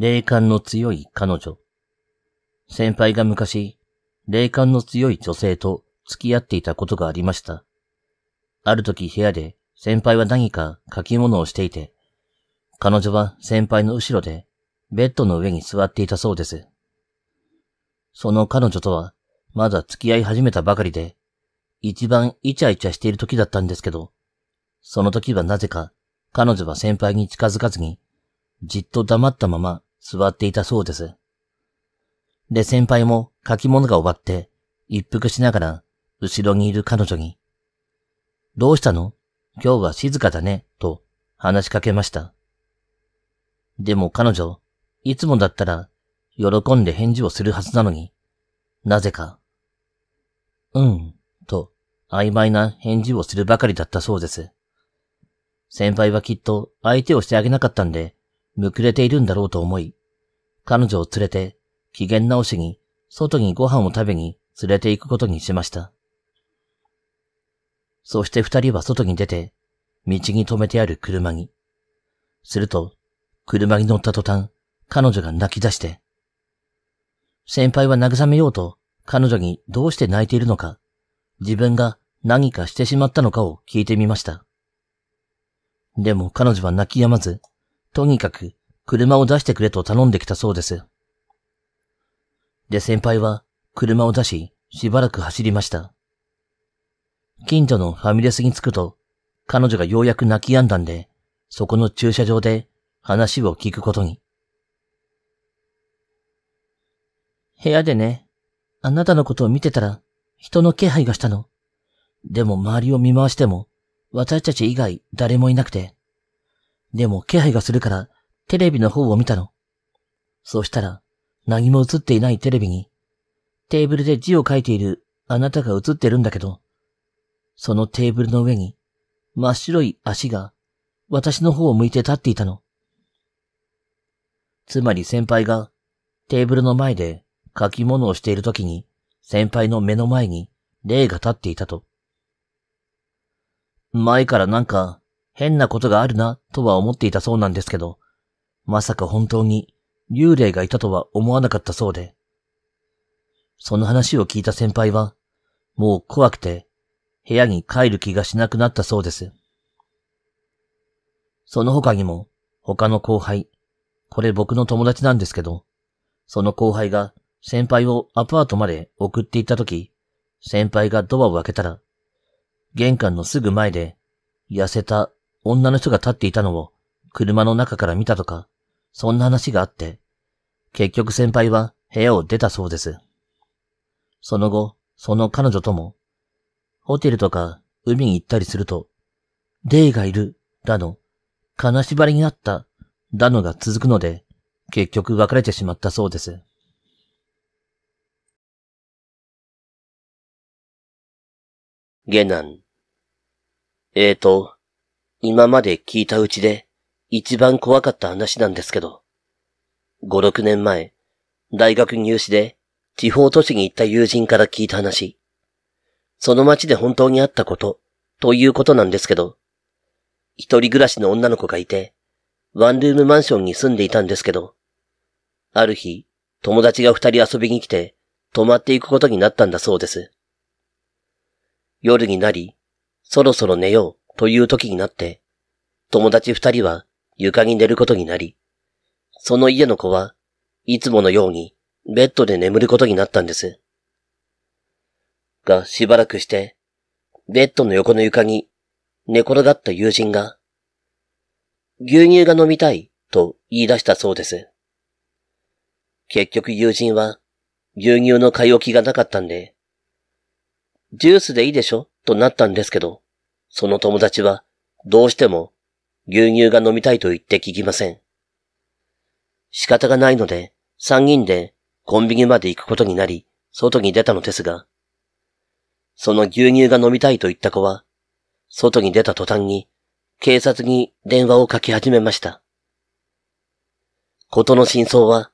霊感の強い彼女。先輩が昔、霊感の強い女性と付き合っていたことがありました。ある時部屋で先輩は何か書き物をしていて、彼女は先輩の後ろでベッドの上に座っていたそうです。その彼女とはまだ付き合い始めたばかりで、一番イチャイチャしている時だったんですけど、その時はなぜか彼女は先輩に近づかずに、じっと黙ったまま座っていたそうです。で、先輩も書き物が終わって、一服しながら、後ろにいる彼女に、どうしたの今日は静かだね、と話しかけました。でも彼女、いつもだったら、喜んで返事をするはずなのに、なぜか、うん、と曖昧な返事をするばかりだったそうです。先輩はきっと相手をしてあげなかったんで、むくれているんだろうと思い、彼女を連れて機嫌直しに、外にご飯を食べに連れて行くことにしました。そして二人は外に出て、道に止めてある車に。すると、車に乗った途端、彼女が泣き出して、先輩は慰めようと、彼女にどうして泣いているのか、自分が何かしてしまったのかを聞いてみました。でも彼女は泣き止まず、とにかく車を出してくれと頼んできたそうです。で先輩は車を出し、しばらく走りました。近所のファミレスに着くと、彼女がようやく泣き止んだんで、そこの駐車場で話を聞くことに。部屋でね、あなたのことを見てたら、人の気配がしたの。でも周りを見回しても、私たち以外誰もいなくて。でも気配がするから、テレビの方を見たの。そうしたら、何も映っていないテレビに、テーブルで字を書いているあなたが映ってるんだけど、そのテーブルの上に真っ白い足が私の方を向いて立っていたの。つまり先輩がテーブルの前で書き物をしている時に先輩の目の前に霊が立っていたと。前からなんか変なことがあるなとは思っていたそうなんですけど、まさか本当に幽霊がいたとは思わなかったそうで。その話を聞いた先輩は、もう怖くて、部屋に帰る気がしなくなったそうです。その他にも、他の後輩、これ僕の友達なんですけど、その後輩が先輩をアパートまで送っていったとき、先輩がドアを開けたら、玄関のすぐ前で、痩せた女の人が立っていたのを車の中から見たとか、そんな話があって、結局先輩は部屋を出たそうです。その後、その彼女とも、ホテルとか海に行ったりすると、デイがいる、だの、金縛りになった、だのが続くので、結局別れてしまったそうです。下男。ええー、と、今まで聞いたうちで、一番怖かった話なんですけど、5、6年前、大学入試で地方都市に行った友人から聞いた話。その街で本当にあったこと、ということなんですけど、一人暮らしの女の子がいて、ワンルームマンションに住んでいたんですけど、ある日、友達が二人遊びに来て、泊まっていくことになったんだそうです。夜になり、そろそろ寝ようという時になって、友達二人は床に寝ることになり、その家の子はいつものようにベッドで眠ることになったんです。がしばらくして、ベッドの横の床に寝転がった友人が、牛乳が飲みたいと言い出したそうです。結局友人は牛乳の買い置きがなかったんで、ジュースでいいでしょとなったんですけど、その友達はどうしても牛乳が飲みたいと言って聞きません。仕方がないので、三人でコンビニまで行くことになり、外に出たのですが、その牛乳が飲みたいと言った子は、外に出た途端に、警察に電話をかけ始めました。ことの真相は、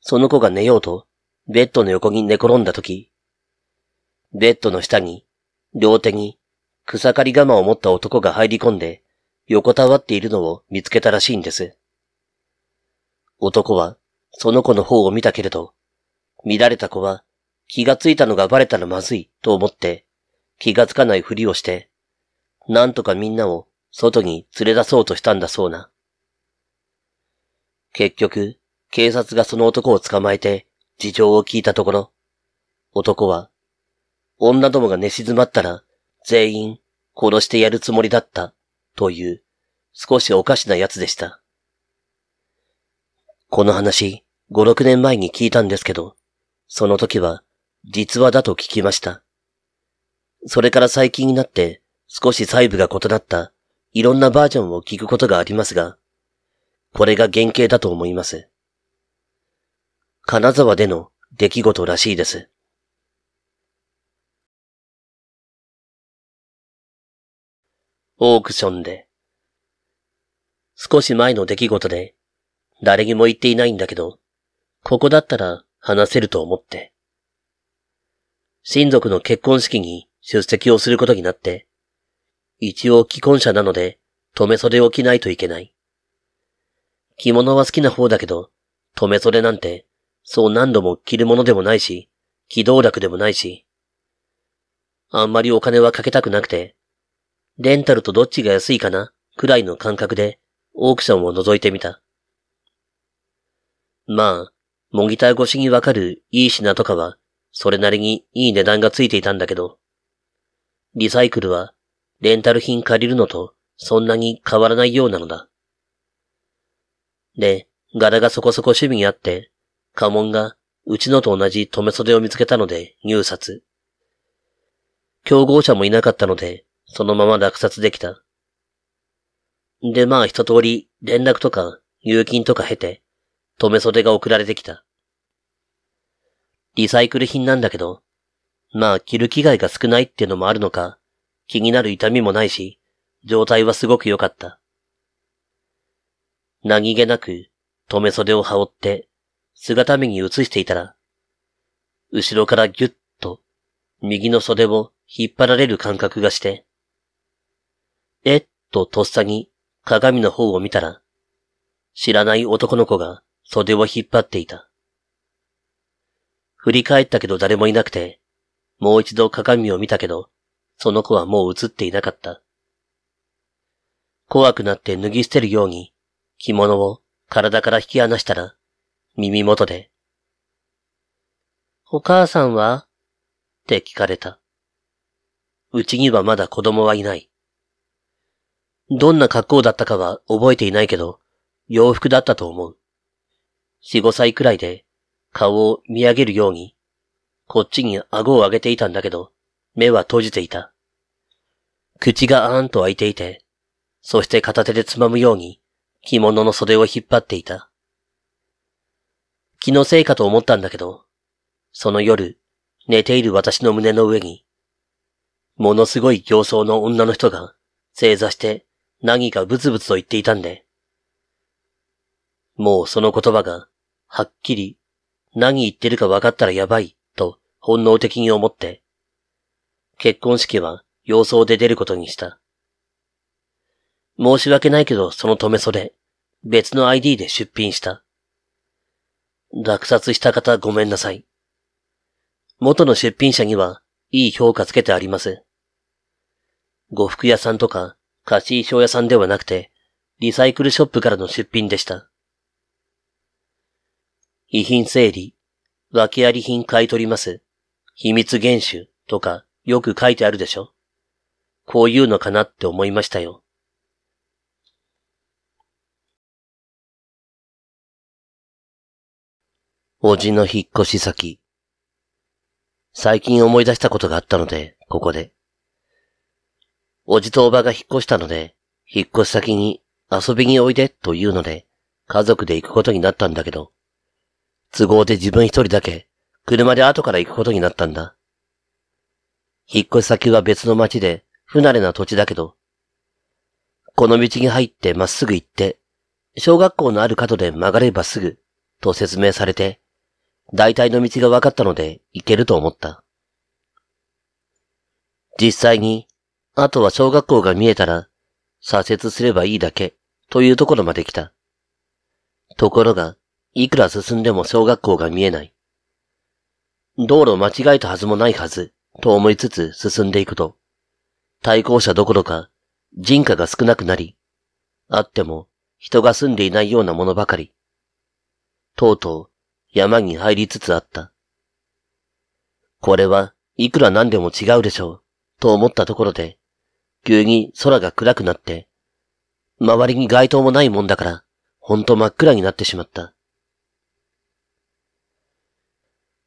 その子が寝ようと、ベッドの横に寝転んだ時、ベッドの下に、両手に、草刈り釜を持った男が入り込んで、横たわっているのを見つけたらしいんです。男はその子の方を見たけれど、乱れた子は気がついたのがバレたらまずいと思って気がつかないふりをして、なんとかみんなを外に連れ出そうとしたんだそうな。結局、警察がその男を捕まえて事情を聞いたところ、男は、女どもが寝静まったら全員殺してやるつもりだったという、少しおかしなやつでした。この話、5、6年前に聞いたんですけど、その時は、実話だと聞きました。それから最近になって、少し細部が異なった、いろんなバージョンを聞くことがありますが、これが原型だと思います。金沢での出来事らしいです。オークションで。少し前の出来事で、誰にも言っていないんだけど、ここだったら話せると思って。親族の結婚式に出席をすることになって、一応既婚者なので、留め袖を着ないといけない。着物は好きな方だけど、留め袖なんて、そう何度も着るものでもないし、機動楽でもないし、あんまりお金はかけたくなくて、レンタルとどっちが安いかなくらいの感覚で、オークションを覗いてみた。まあ、モニター越しにわかるいい品とかは、それなりにいい値段がついていたんだけど、リサイクルは、レンタル品借りるのと、そんなに変わらないようなのだ。で、柄がそこそこ趣味にあって、家紋が、うちのと同じ留め袖を見つけたので入札。競合者もいなかったので、そのまま落札できた。で、まあ一通り連絡とか入金とか経て、留め袖が送られてきた。リサイクル品なんだけど、まあ着る機会が少ないってのもあるのか、気になる痛みもないし、状態はすごく良かった。何気なく、留め袖を羽織って、姿見に移していたら、後ろからぎゅっと、右の袖を引っ張られる感覚がして、えっととっさに鏡の方を見たら、知らない男の子が袖を引っ張っていた。振り返ったけど誰もいなくて、もう一度鏡を見たけど、その子はもう映っていなかった。怖くなって脱ぎ捨てるように、着物を体から引き離したら、耳元で、お母さんはって聞かれた。うちにはまだ子供はいない。どんな格好だったかは覚えていないけど、洋服だったと思う。四五歳くらいで、顔を見上げるように、こっちに顎を上げていたんだけど、目は閉じていた。口があーんと開いていて、そして片手でつまむように、着物の袖を引っ張っていた。気のせいかと思ったんだけど、その夜、寝ている私の胸の上に、ものすごい形相の女の人が正座して何かブツブツと言っていたんで。もうその言葉が、はっきり、何言ってるか分かったらやばい、と本能的に思って、結婚式は様相で出ることにした。申し訳ないけど、その止め袖、別の ID で出品した。落札した方ごめんなさい。元の出品者には、いい評価つけてあります。呉服屋さんとか、貸衣装屋さんではなくて、リサイクルショップからの出品でした。遺品整理、訳あり品買い取ります、秘密厳守とかよく書いてあるでしょこういうのかなって思いましたよ。おじの引っ越し先。最近思い出したことがあったので、ここで。おじとおばが引っ越したので、引っ越し先に遊びにおいでというので、家族で行くことになったんだけど、都合で自分一人だけ、車で後から行くことになったんだ。引っ越し先は別の町で、不慣れな土地だけど、この道に入ってまっすぐ行って、小学校のある角で曲がればすぐ、と説明されて、大体の道が分かったので行けると思った。実際にあとは小学校が見えたら、左折すればいいだけ、というところまで来た。ところが、いくら進んでも小学校が見えない。道路間違えたはずもないはず、と思いつつ進んでいくと、対向車どころか、人家が少なくなり、あっても人が住んでいないようなものばかり。とうとう山に入りつつあった。これはいくら何でも違うでしょう、と思ったところで、急に空が暗くなって、周りに街灯もないもんだから、ほんと真っ暗になってしまった。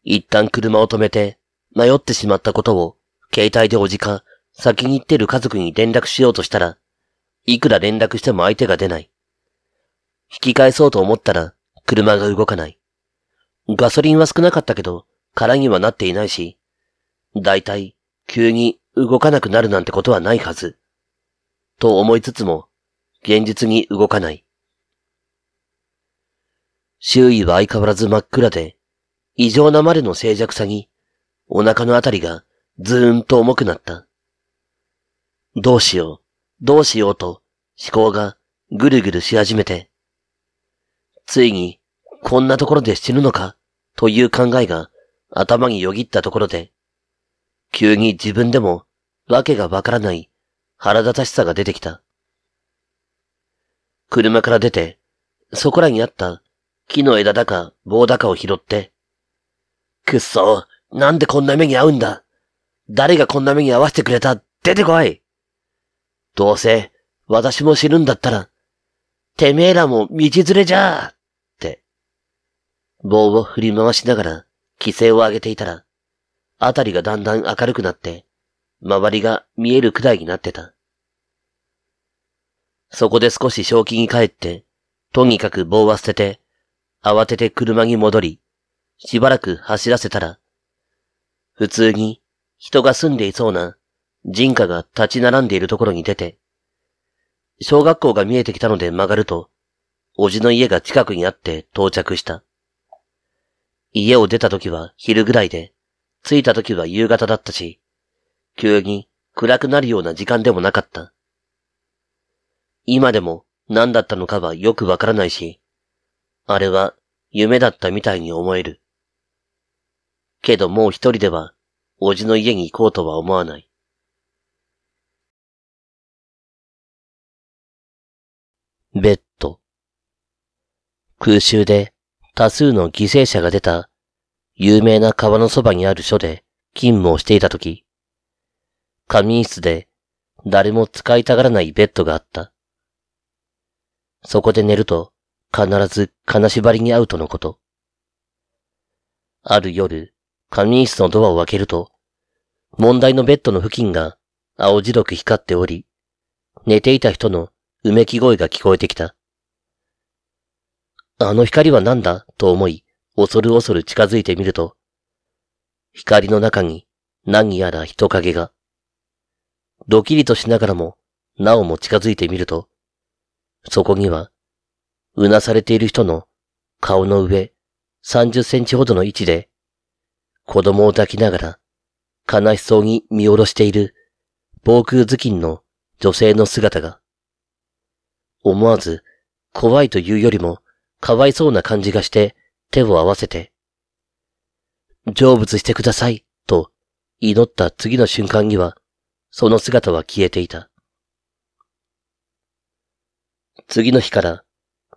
一旦車を止めて、迷ってしまったことを、携帯でおじか、先に行ってる家族に連絡しようとしたら、いくら連絡しても相手が出ない。引き返そうと思ったら、車が動かない。ガソリンは少なかったけど、空にはなっていないし、だいたい、急に動かなくなるなんてことはないはず。と思いつつも、現実に動かない。周囲は相変わらず真っ暗で、異常なまでの静寂さに、お腹のあたりがずーんと重くなった。どうしよう、どうしようと思考がぐるぐるし始めて、ついにこんなところで死ぬのかという考えが頭によぎったところで、急に自分でも、わけがわからない腹立たしさが出てきた。車から出て、そこらにあった木の枝だか棒だかを拾って、くっそ、なんでこんな目に遭うんだ誰がこんな目に遭わせてくれた出てこいどうせ、私も死ぬんだったら、てめえらも道連れじゃーって。棒を振り回しながら、規制を上げていたら、あたりがだんだん明るくなって、周りが見えるくらいになってた。そこで少し正気に帰って、とにかく棒は捨てて、慌てて車に戻り、しばらく走らせたら、普通に人が住んでいそうな人家が立ち並んでいるところに出て、小学校が見えてきたので曲がると、おじの家が近くにあって到着した。家を出た時は昼ぐらいで、着いた時は夕方だったし、急に暗くなるような時間でもなかった。今でも何だったのかはよくわからないし、あれは夢だったみたいに思える。けどもう一人では、おじの家に行こうとは思わない。ベッド。空襲で多数の犠牲者が出た有名な川のそばにある署で勤務をしていた時、仮眠室で誰も使いたがらないベッドがあった。そこで寝ると必ず金縛りに会うとのこと。ある夜、仮眠室のドアを開けると、問題のベッドの付近が青白く光っており、寝ていた人のうめき声が聞こえてきた。あの光は何だと思い、恐る恐る近づいてみると、光の中に何やら人影が、ドキリとしながらも、なおも近づいてみると、そこには、うなされている人の顔の上30センチほどの位置で、子供を抱きながら悲しそうに見下ろしている防空頭巾の女性の姿が、思わず怖いというよりもかわいそうな感じがして手を合わせて、成仏してください、と祈った次の瞬間には、その姿は消えていた。次の日から、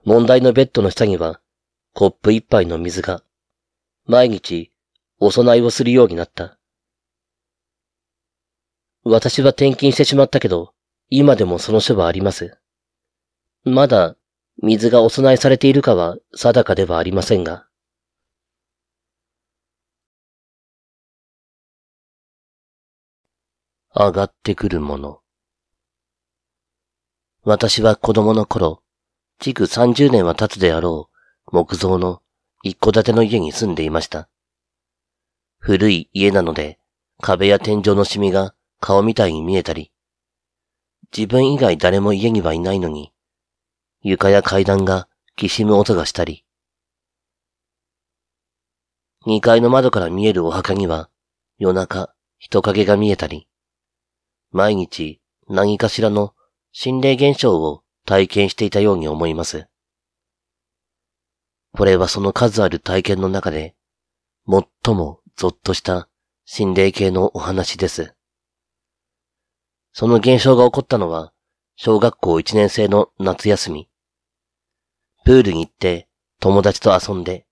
問題のベッドの下には、コップ一杯の水が、毎日、お供えをするようになった。私は転勤してしまったけど、今でもその書はあります。まだ水がお供えされているかは定かではありませんが、上がってくるもの。私は子供の頃、築30年は経つであろう木造の一戸建ての家に住んでいました。古い家なので壁や天井のシミが顔みたいに見えたり、自分以外誰も家にはいないのに、床や階段がきしむ音がしたり、二階の窓から見えるお墓には夜中人影が見えたり、毎日何かしらの心霊現象を体験していたように思います。これはその数ある体験の中で、最もゾッとした心霊系のお話です。その現象が起こったのは、小学校一年生の夏休み。プールに行って、友達と遊んで、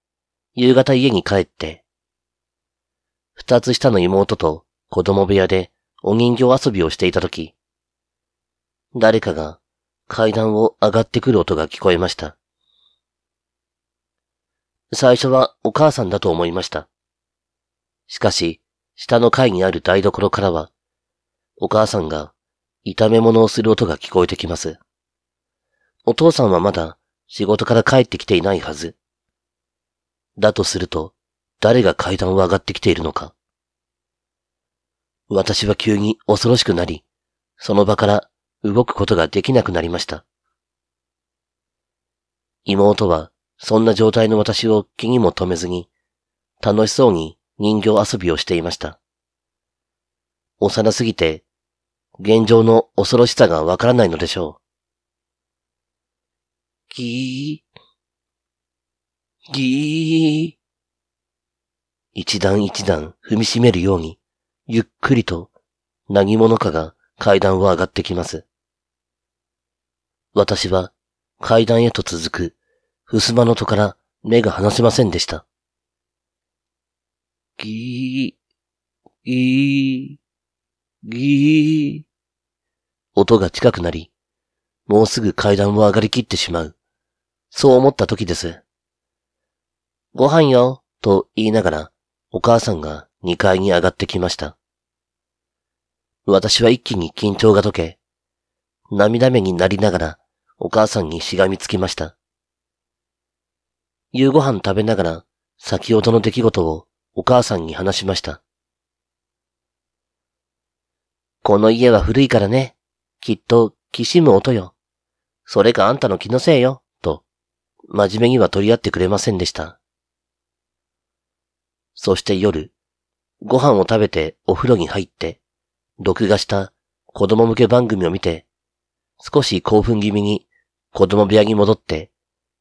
夕方家に帰って、二つ下の妹と子供部屋でお人形遊びをしていたとき、誰かが階段を上がってくる音が聞こえました。最初はお母さんだと思いました。しかし、下の階にある台所からは、お母さんが炒め物をする音が聞こえてきます。お父さんはまだ仕事から帰ってきていないはず。だとすると、誰が階段を上がってきているのか。私は急に恐ろしくなり、その場から動くことができなくなりました。妹は、そんな状態の私を気にも留めずに、楽しそうに人形遊びをしていました。幼すぎて、現状の恐ろしさがわからないのでしょう。ぎー、ぎー。一段一段踏みしめるように、ゆっくりと何者かが階段を上がってきます。私は階段へと続く襖の戸から目が離せませんでした。ぎー、ぎー、ぎー。音が近くなり、もうすぐ階段を上がりきってしまう。そう思った時です。ご飯よ、と言いながら、お母さんが2階に上がってきました。私は一気に緊張が解け、涙目になりながら、お母さんにしがみつきました。夕ご飯食べながら、先ほどの出来事をお母さんに話しました。この家は古いからね。きっと、きしむ音よ。それかあんたの気のせいよ。真面目には取り合ってくれませんでした。そして夜、ご飯を食べてお風呂に入って、録画した子供向け番組を見て、少し興奮気味に子供部屋に戻って、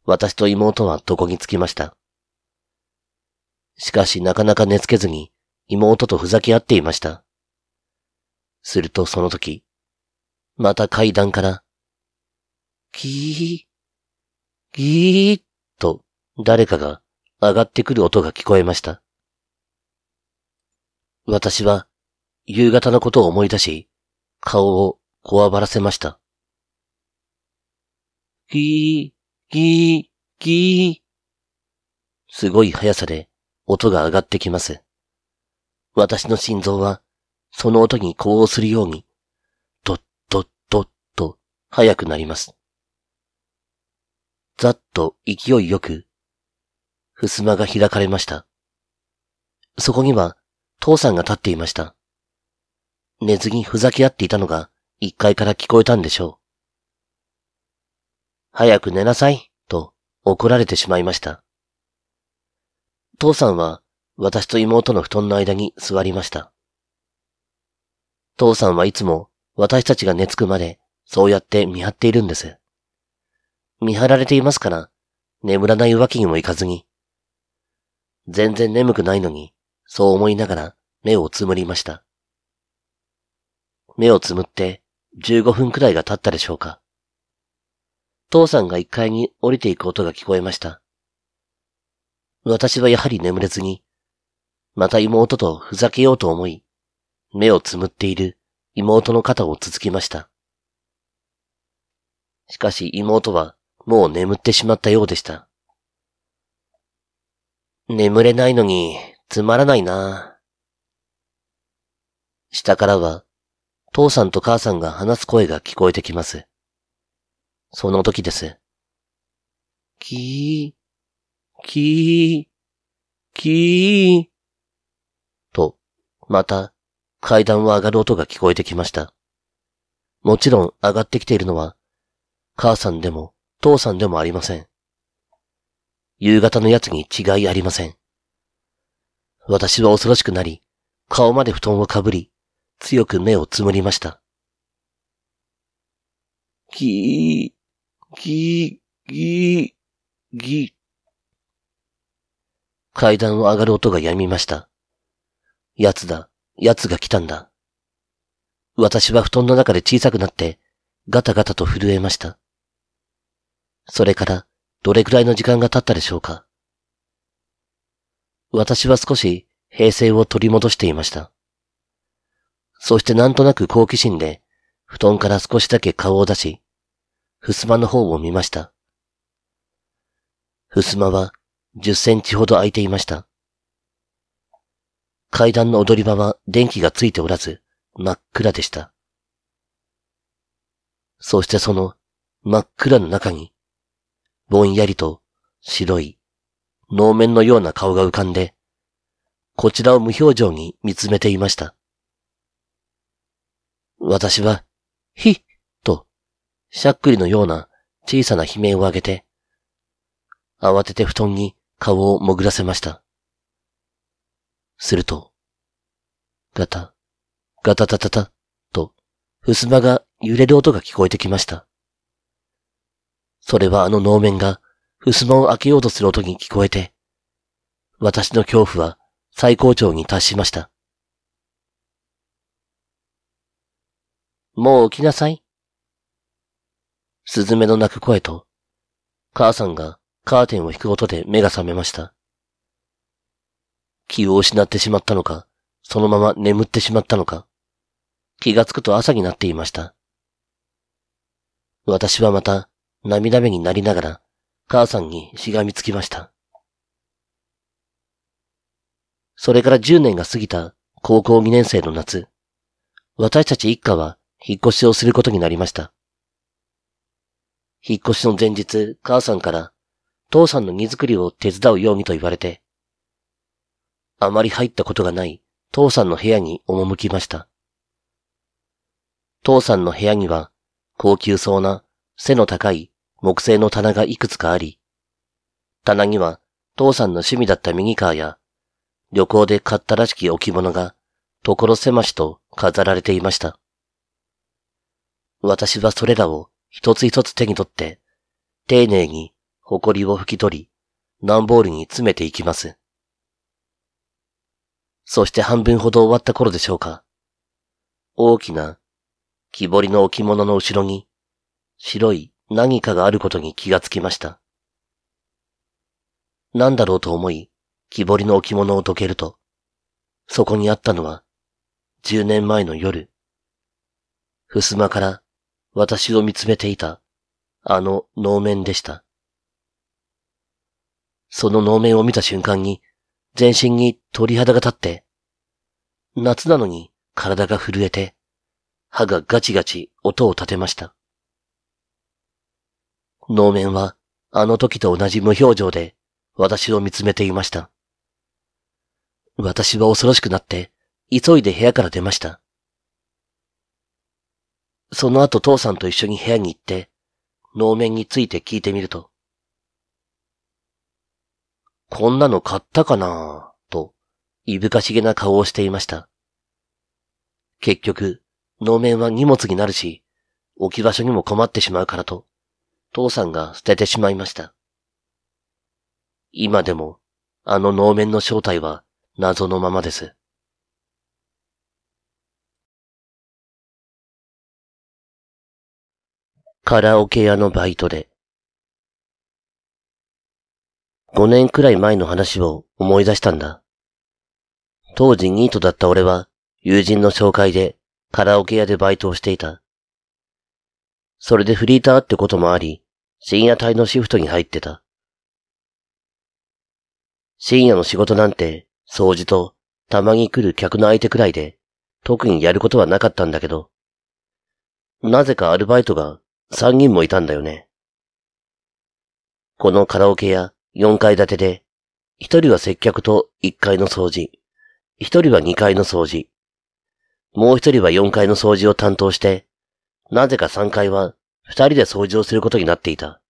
私と妹は床に着きました。しかしなかなか寝つけずに妹とふざけ合っていました。するとその時、また階段から、キー、ギーッと誰かが上がってくる音が聞こえました。私は夕方のことを思い出し、顔をこわばらせました。ギー、ギー、ギー。すごい速さで音が上がってきます。私の心臓はその音に呼応するように、ドッドッドッと速くなります。ざっと勢いよく、襖が開かれました。そこには、父さんが立っていました。寝ずにふざけ合っていたのが、一階から聞こえたんでしょう。早く寝なさい、と怒られてしまいました。父さんは、私と妹の布団の間に座りました。父さんはいつも、私たちが寝つくまで、そうやって見張っているんです。見張られていますから、眠らないわけにもいかずに。全然眠くないのに、そう思いながら目をつむりました。目をつむって15分くらいが経ったでしょうか。父さんが1階に降りていく音が聞こえました。私はやはり眠れずに、また妹とふざけようと思い、目をつむっている妹の肩を続きました。しかし妹はもう眠ってしまったようでした。眠れないのに、つまらないな。下からは、父さんと母さんが話す声が聞こえてきます。その時です。きー、きー、きー、と、また、階段を上がる音が聞こえてきました。もちろん上がってきているのは、母さんでも、父さんでもありません。夕方の奴に違いありません。私は恐ろしくなり、顔まで布団をかぶり、強く目をつむりました。ぎー、ぎー、ぎー、ぎー。階段を上がる音がやみました。奴だ、奴が来たんだ。私は布団の中で小さくなって、ガタガタと震えました。それからどれくらいの時間が経ったでしょうか私は少し平静を取り戻していました。そしてなんとなく好奇心で、布団から少しだけ顔を出し、襖の方を見ました。襖は10センチほど空いていました。階段の踊り場は電気がついておらず、真っ暗でした。そしてその真っ暗の中に、ぼんやりと白い、能面のような顔が浮かんで、こちらを無表情に見つめていました。私は、ひっと、しゃっくりのような小さな悲鳴を上げて、慌てて布団に顔を潜らせました。すると、ガタ、ガタタタタ、と、襖が揺れる音が聞こえてきました。それはあの能面が、襖を開けようとする音に聞こえて、私の恐怖は最高潮に達しました。もう起きなさい。スズメの鳴く声と、母さんがカーテンを引く音で目が覚めました。気を失ってしまったのか、そのまま眠ってしまったのか、気がつくと朝になっていました。私はまた涙目になりながら、母さんにしがみつきました。それから10年が過ぎた高校2年生の夏、私たち一家は引っ越しをすることになりました。引っ越しの前日、母さんから父さんの荷造りを手伝うようにと言われて、あまり入ったことがない父さんの部屋に赴きました。父さんの部屋には高級そうな背の高い木製の棚がいくつかあり、棚には父さんの趣味だったミニカーや、旅行で買ったらしき置物が、所狭しと飾られていました。私はそれらを一つ一つ手に取って、丁寧に埃を拭き取り、段ボールに詰めていきます。そして半分ほど終わった頃でしょうか。大きな木彫りの置物の後ろに、白い何かがあることに気がつきました。何だろうと思い、木彫りの置物を解けると、そこにあったのは、十年前の夜、襖から私を見つめていた、あの能面でした。その能面を見た瞬間に、全身に鳥肌が立って、夏なのに体が震えて、歯がガチガチ音を立てました。能面は、あの時と同じ無表情で、私を見つめていました。私は恐ろしくなって、急いで部屋から出ました。その後父さんと一緒に部屋に行って、能面について聞いてみると、こんなの買ったかなと、いぶかしげな顔をしていました。結局、能面は荷物になるし、置き場所にも困ってしまうからと、父さんが捨ててしまいました。今でも、あの能面の正体は謎のままです。カラオケ屋のバイトで。5年くらい前の話を思い出したんだ。当時ニートだった俺は友人の紹介でカラオケ屋でバイトをしていた。それでフリーターってこともあり、深夜帯のシフトに入ってた。深夜の仕事なんて、掃除と、たまに来る客の相手くらいで、特にやることはなかったんだけど、なぜかアルバイトが3人もいたんだよね。このカラオケ屋4階建てで、1人は接客と1階の掃除、1人は2階の掃除、もう1人は4階の掃除を担当して、なぜか3階は二人で掃除をすることになっていた。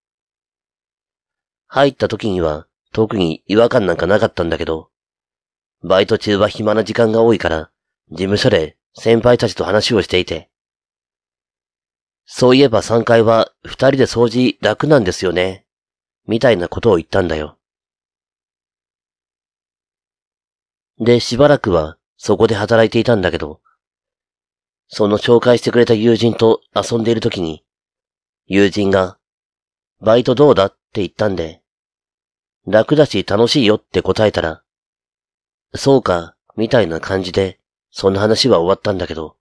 入った時には特に違和感なんかなかったんだけど、バイト中は暇な時間が多いから、事務所で先輩たちと話をしていて。そういえば3階は二人で掃除楽なんですよね。みたいなことを言ったんだよ。で、しばらくはそこで働いていたんだけど、その紹介してくれた友人と遊んでいる時に、友人が、バイトどうだって言ったんで、楽だし楽しいよって答えたら、そうか、みたいな感じで、そんな話は終わったんだけど、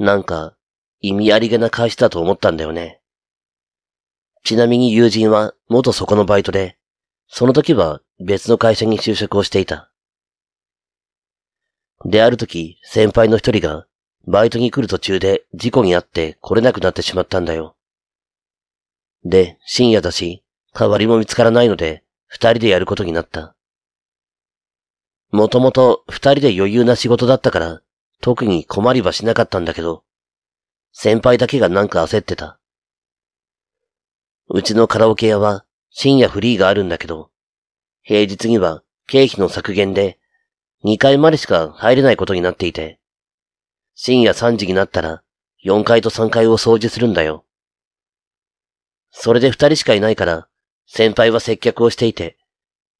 なんか、意味ありげな返しだと思ったんだよね。ちなみに友人は元そこのバイトで、その時は別の会社に就職をしていた。である時、先輩の一人が、バイトに来る途中で事故にあって来れなくなってしまったんだよ。で、深夜だし、代わりも見つからないので、二人でやることになった。もともと二人で余裕な仕事だったから、特に困りはしなかったんだけど、先輩だけがなんか焦ってた。うちのカラオケ屋は深夜フリーがあるんだけど、平日には経費の削減で2階までしか入れないことになっていて、深夜3時になったら、4階と3階を掃除するんだよ。それで2人しかいないから、先輩は接客をしていて、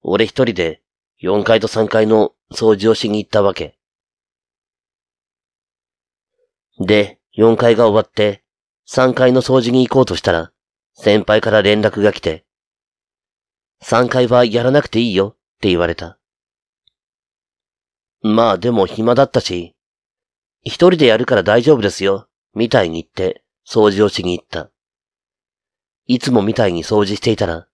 俺一人で4階と3階の掃除をしに行ったわけ。で、4階が終わって、3階の掃除に行こうとしたら、先輩から連絡が来て、3階はやらなくていいよって言われた。まあでも暇だったし、一人でやるから大丈夫ですよ、みたいに言って掃除をしに行った。いつもみたいに掃除していたら、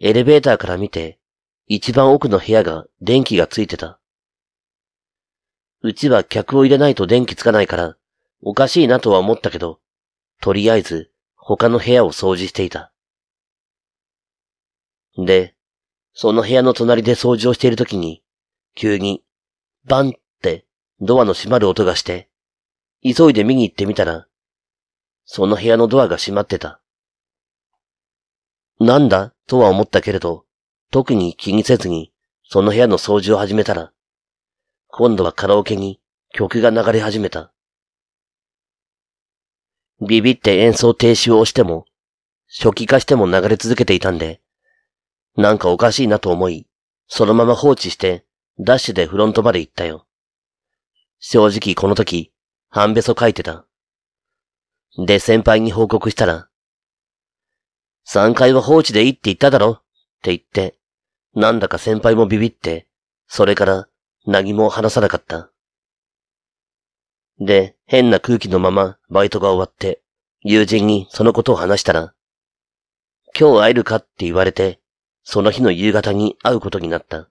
エレベーターから見て、一番奥の部屋が電気がついてた。うちは客を入れないと電気つかないから、おかしいなとは思ったけど、とりあえず他の部屋を掃除していた。で、その部屋の隣で掃除をしているときに、急に、バンってドアの閉まる音がして、急いで見に行ってみたら、その部屋のドアが閉まってた。なんだとは思ったけれど、特に気にせずに、その部屋の掃除を始めたら、今度はカラオケに曲が流れ始めた。ビビって演奏停止を押しても、初期化しても流れ続けていたんで、なんかおかしいなと思い、そのまま放置して、ダッシュでフロントまで行ったよ。正直この時、半べそ書いてた。で先輩に報告したら、3階は放置でいいって言っただろって言って、なんだか先輩もビビって、それから何も話さなかった。で、変な空気のままバイトが終わって、友人にそのことを話したら、今日会えるかって言われて、その日の夕方に会うことになった。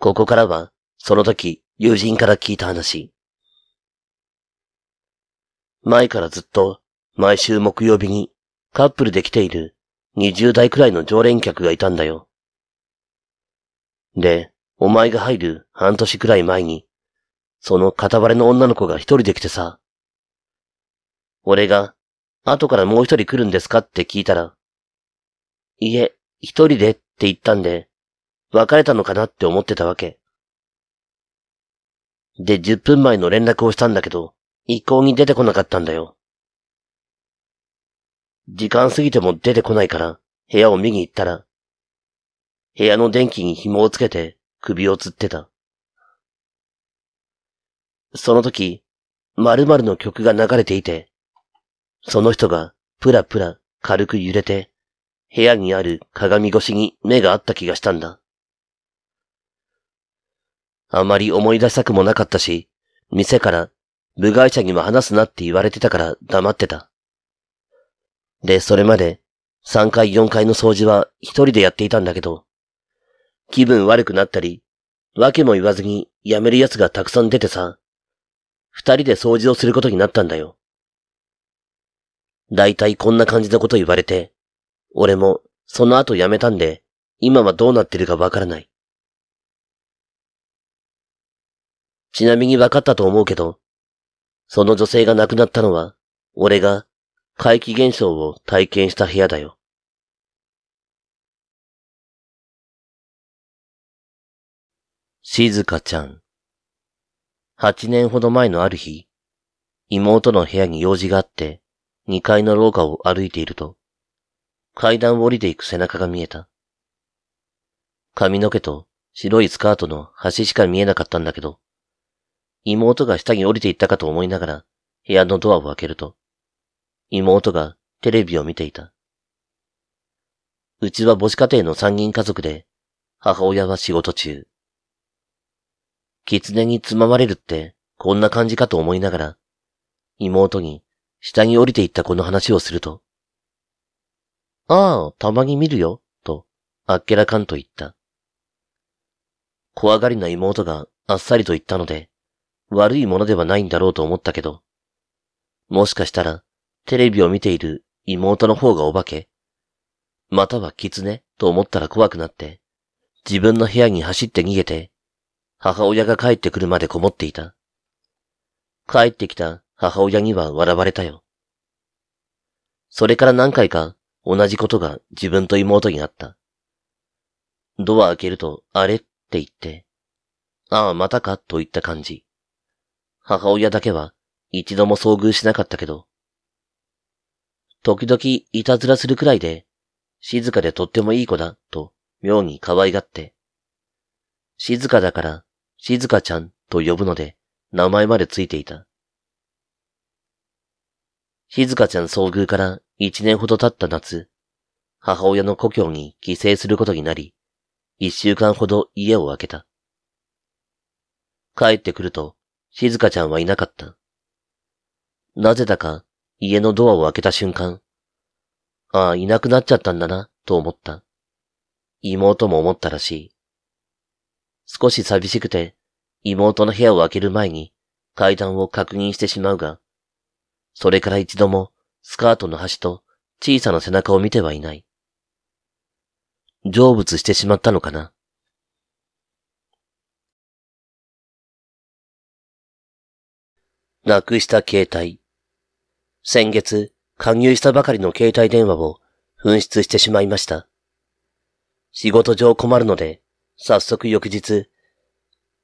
ここからは、その時、友人から聞いた話。前からずっと毎週木曜日にカップルで来ている20代くらいの常連客がいたんだよ。で、お前が入る半年くらい前に、その片割れの女の子が一人で来てさ。俺が、後からもう一人来るんですかって聞いたら、いえ、一人でって言ったんで、別れたのかなって思ってたわけ。で、10分前の連絡をしたんだけど、一向に出てこなかったんだよ。時間過ぎても出てこないから、部屋を見に行ったら、部屋の電気に紐をつけて首を吊ってた。その時、〇〇の曲が流れていて、その人がプラプラ軽く揺れて、部屋にある鏡越しに目があった気がしたんだ。あまり思い出したくもなかったし、店から部外者にも話すなって言われてたから黙ってた。で、それまで3階4階の掃除は一人でやっていたんだけど、気分悪くなったり、わけも言わずに辞める奴がたくさん出てさ、二人で掃除をすることになったんだよ。だいたいこんな感じのこと言われて、俺もその後辞めたんで、今はどうなってるかわからない。ちなみに分かったと思うけど、その女性が亡くなったのは、俺が怪奇現象を体験した部屋だよ。静香ちゃん。8年ほど前のある日、妹の部屋に用事があって、2階の廊下を歩いていると、階段を降りていく背中が見えた。髪の毛と白いスカートの端しか見えなかったんだけど、妹が下に降りていったかと思いながら、部屋のドアを開けると、妹がテレビを見ていた。うちは母子家庭の三人家族で、母親は仕事中。狐につままれるってこんな感じかと思いながら、妹に下に降りていったこの話をすると、ああ、たまに見るよ、と、あっけらかんと言った。怖がりな妹があっさりと言ったので、悪いものではないんだろうと思ったけど、もしかしたら、テレビを見ている妹の方がお化け、または狐と思ったら怖くなって、自分の部屋に走って逃げて、母親が帰ってくるまでこもっていた。帰ってきた母親には笑われたよ。それから何回か同じことが自分と妹にあった。ドア開けると、あれって言って、ああ、またかといった感じ。母親だけは一度も遭遇しなかったけど、時々いたずらするくらいで、静かでとってもいい子だ、と妙に可愛がって、静かだから、静かちゃんと呼ぶので、名前までついていた。静かちゃん遭遇から一年ほど経った夏、母親の故郷に帰省することになり、一週間ほど家を空けた。帰ってくると、静香ちゃんはいなかった。なぜだか、家のドアを開けた瞬間、ああ、いなくなっちゃったんだな、と思った。妹も思ったらしい。少し寂しくて、妹の部屋を開ける前に階段を確認してしまうが、それから一度もスカートの端と小さな背中を見てはいない。成仏してしまったのかななくした携帯。先月、加入したばかりの携帯電話を紛失してしまいました。仕事上困るので、早速翌日、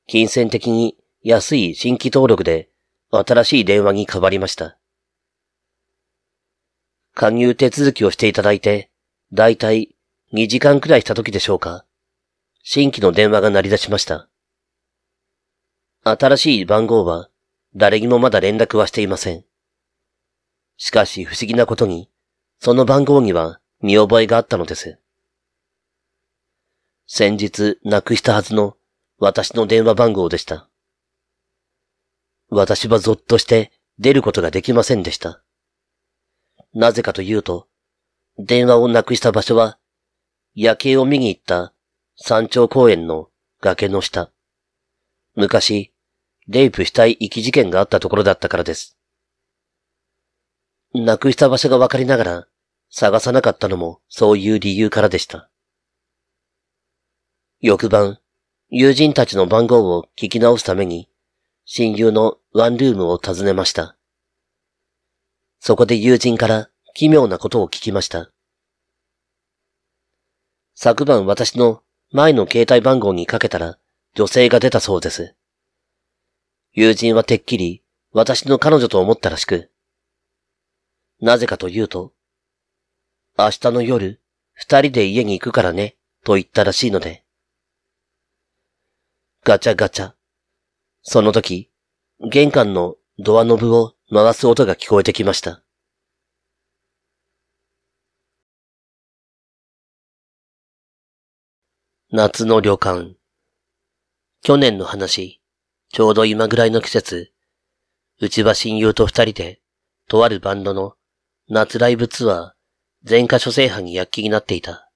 金銭的に安い新規登録で新しい電話に変わりました。加入手続きをしていただいて、だいたい2時間くらいした時でしょうか。新規の電話が鳴り出しました。新しい番号は誰にもまだ連絡はしていません。しかし不思議なことに、その番号には見覚えがあったのです。先日なくしたはずの私の電話番号でした。私はぞっとして出ることができませんでした。なぜかというと、電話をなくした場所は、夜景を見に行った山頂公園の崖の下。昔、レイプ死体遺棄事件があったところだったからです。なくした場所がわかりながら、探さなかったのもそういう理由からでした。翌晩、友人たちの番号を聞き直すために、親友のワンルームを訪ねました。そこで友人から奇妙なことを聞きました。昨晩私の前の携帯番号にかけたら女性が出たそうです。友人はてっきり私の彼女と思ったらしく。なぜかというと、明日の夜、二人で家に行くからね、と言ったらしいので。ガチャガチャ。その時、玄関のドアノブを回す音が聞こえてきました。夏の旅館。去年の話。ちょうど今ぐらいの季節、内場親友と二人で、とあるバンドの夏ライブツアー、全箇所制覇に躍起になっていた。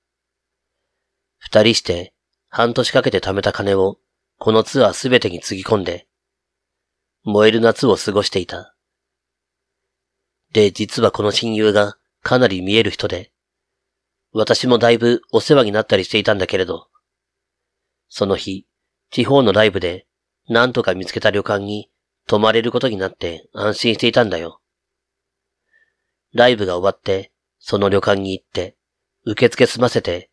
二人して、半年かけて貯めた金を、このツアーすべてにつぎ込んで、燃える夏を過ごしていた。で、実はこの親友がかなり見える人で、私もだいぶお世話になったりしていたんだけれど、その日、地方のライブでなんとか見つけた旅館に泊まれることになって安心していたんだよ。ライブが終わって、その旅館に行って、受付済ませて、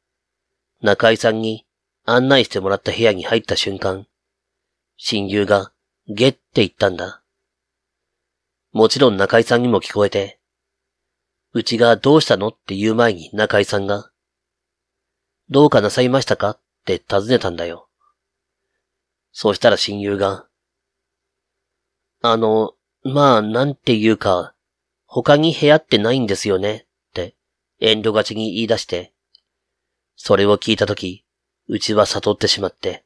中井さんに案内してもらった部屋に入った瞬間、親友がゲって言ったんだ。もちろん中井さんにも聞こえて、うちがどうしたのって言う前に中井さんが、どうかなさいましたかって尋ねたんだよ。そうしたら親友が、あの、まあ、なんていうか、他に部屋ってないんですよね、って、遠慮がちに言い出して、それを聞いたとき、うちは悟ってしまって。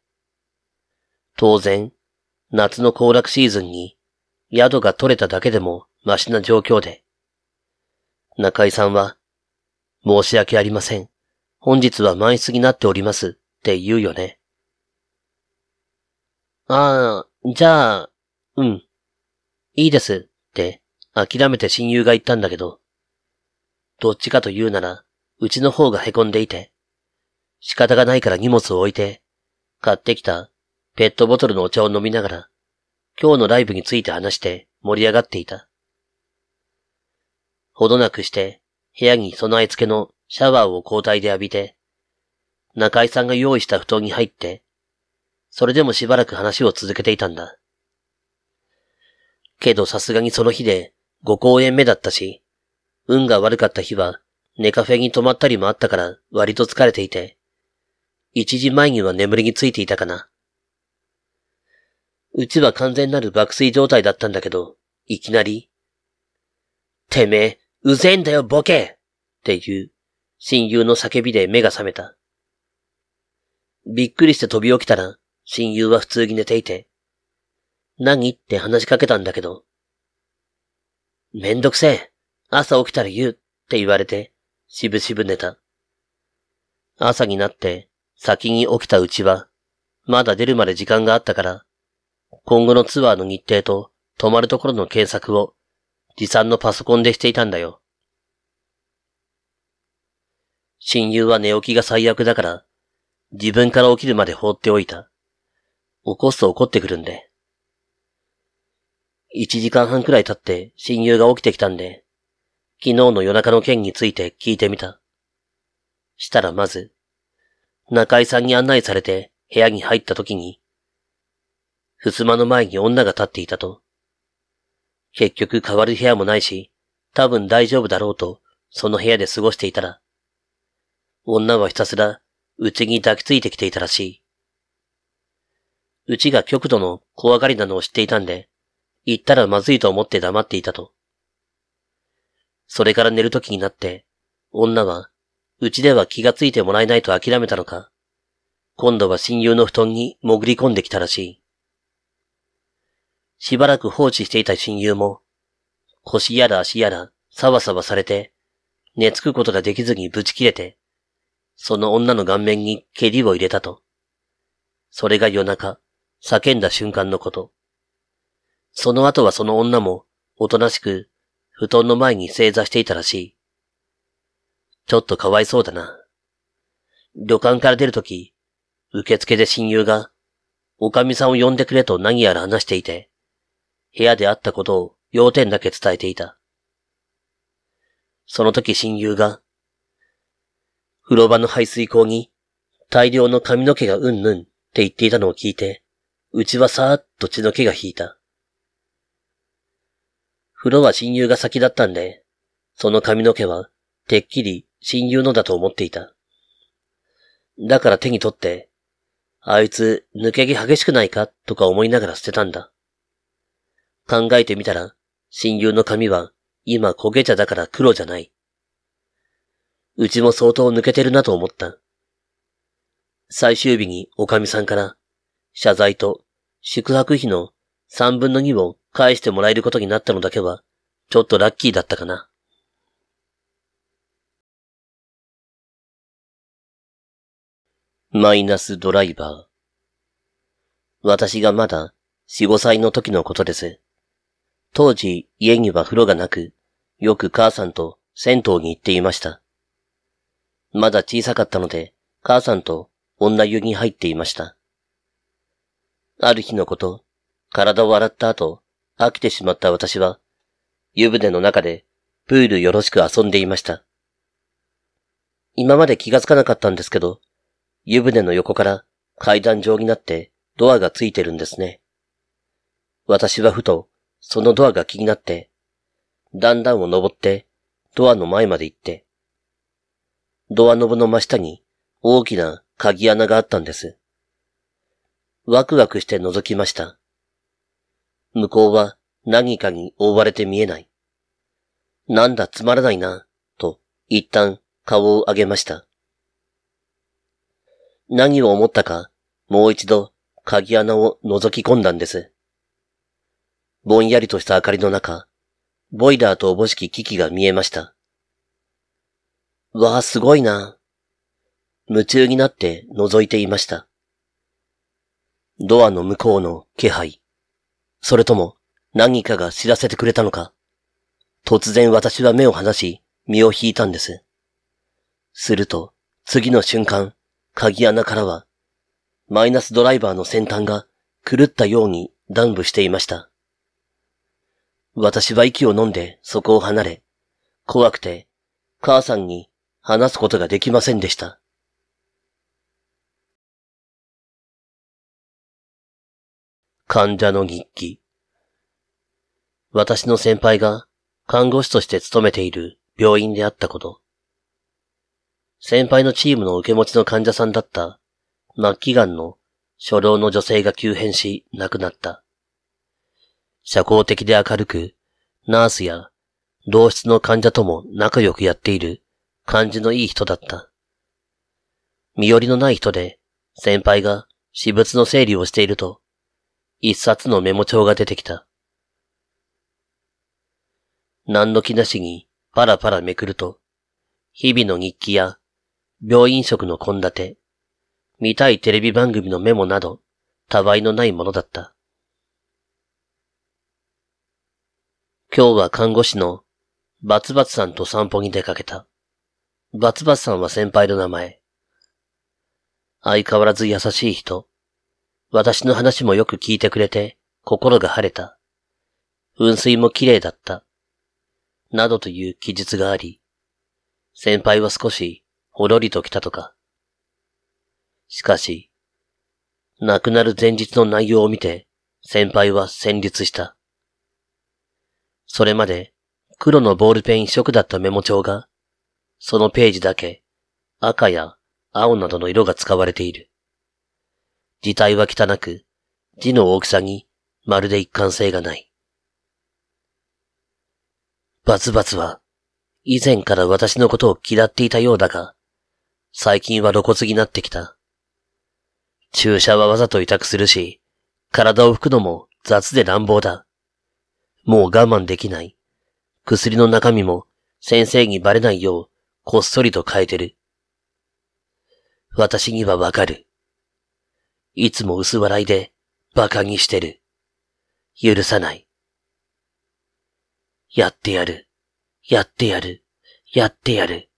当然、夏の行楽シーズンに、宿が取れただけでもマシな状況で、中井さんは、申し訳ありません。本日は満室になっております、って言うよね。ああ、じゃあ、うん。いいですって諦めて親友が言ったんだけど、どっちかと言うなら、うちの方が凹んでいて、仕方がないから荷物を置いて、買ってきたペットボトルのお茶を飲みながら、今日のライブについて話して盛り上がっていた。ほどなくして、部屋に備え付けのシャワーを交代で浴びて、中井さんが用意した布団に入って、それでもしばらく話を続けていたんだ。けどさすがにその日で5公演目だったし、運が悪かった日は寝カフェに泊まったりもあったから割と疲れていて、1時前には眠りについていたかな。うちは完全なる爆睡状態だったんだけど、いきなり、てめえ、うぜえんだよボケっていう親友の叫びで目が覚めた。びっくりして飛び起きたら、親友は普通に寝ていて、何って話しかけたんだけど、めんどくせえ、朝起きたら言うって言われて、しぶしぶ寝た。朝になって先に起きたうちは、まだ出るまで時間があったから、今後のツアーの日程と泊まるところの検索を持参のパソコンでしていたんだよ。親友は寝起きが最悪だから、自分から起きるまで放っておいた。起こすと怒ってくるんで。一時間半くらい経って親友が起きてきたんで、昨日の夜中の件について聞いてみた。したらまず、中井さんに案内されて部屋に入った時に、襖の前に女が立っていたと。結局変わる部屋もないし、多分大丈夫だろうと、その部屋で過ごしていたら、女はひたすら、うちに抱きついてきていたらしい。うちが極度の怖がりなのを知っていたんで、言ったらまずいと思って黙っていたと。それから寝る時になって、女は、うちでは気がついてもらえないと諦めたのか、今度は親友の布団に潜り込んできたらしい。しばらく放置していた親友も、腰やら足やら、さわさわされて、寝つくことができずにぶち切れて、その女の顔面に蹴りを入れたと。それが夜中、叫んだ瞬間のこと。その後はその女も、おとなしく、布団の前に正座していたらしい。ちょっとかわいそうだな。旅館から出るとき、受付で親友が、おかみさんを呼んでくれと何やら話していて、部屋であったことを要点だけ伝えていた。その時親友が、風呂場の排水口に大量の髪の毛がうんぬんって言っていたのを聞いて、うちはさーっと血の気が引いた。風呂は親友が先だったんで、その髪の毛は、てっきり親友のだと思っていた。だから手に取って、あいつ抜け毛激しくないかとか思いながら捨てたんだ。考えてみたら、親友の髪は今焦げ茶だから黒じゃない。うちも相当抜けてるなと思った。最終日におかみさんから謝罪と宿泊費の3分の2を返してもらえることになったのだけは、ちょっとラッキーだったかな。マイナスドライバー。私がまだ4、5歳の時のことです。当時家には風呂がなく、よく母さんと銭湯に行っていました。まだ小さかったので、母さんと女湯に入っていました。ある日のこと、体を洗った後、飽きてしまった私は、湯船の中でプールよろしく遊んでいました。今まで気がつかなかったんですけど、湯船の横から階段状になってドアがついてるんですね。私はふと、そのドアが気になって、段々を登って、ドアの前まで行って、ドアノブの真下に大きな鍵穴があったんです。ワクワクして覗きました。向こうは何かに覆われて見えない。なんだつまらないな、と一旦顔を上げました。何を思ったか、もう一度鍵穴を覗き込んだんです。ぼんやりとした明かりの中、ボイラーとおぼしき機器が見えました。わあ、すごいな。夢中になって覗いていました。ドアの向こうの気配。それとも何かが知らせてくれたのか。突然私は目を離し、身を引いたんです。すると、次の瞬間、鍵穴からは、マイナスドライバーの先端が狂ったように乱舞していました。私は息を飲んでそこを離れ、怖くて母さんに話すことができませんでした。患者の日記。私の先輩が看護師として勤めている病院であったこと。先輩のチームの受け持ちの患者さんだった末期癌の初老の女性が急変し亡くなった。社交的で明るく、ナースや同室の患者とも仲良くやっている感じのいい人だった。身寄りのない人で先輩が私物の整理をしていると、一冊のメモ帳が出てきた。何の気なしにパラパラめくると、日々の日記や病院食の献立、見たいテレビ番組のメモなど、たわいのないものだった。今日は看護師のバツバツさんと散歩に出かけた。バツバツさんは先輩の名前。相変わらず優しい人。私の話もよく聞いてくれて、心が晴れた。噴水も綺麗だった。などという記述があり、先輩は少しほろりと来たとか。しかし、亡くなる前日の内容を見て、先輩は戦慄した。それまで黒のボールペン一色だったメモ帳が、そのページだけ赤や青などの色が使われている。字体は汚く、字の大きさにまるで一貫性がない。バツバツは、以前から私のことを嫌っていたようだが、最近は露骨になってきた。注射はわざと委託するし、体を拭くのも雑で乱暴だ。もう我慢できない。薬の中身も先生にバレないよう、こっそりと変えてる。私にはわかる。いつも薄笑いで、馬鹿にしてる。許さない。やってやる。やってやる。やってやる。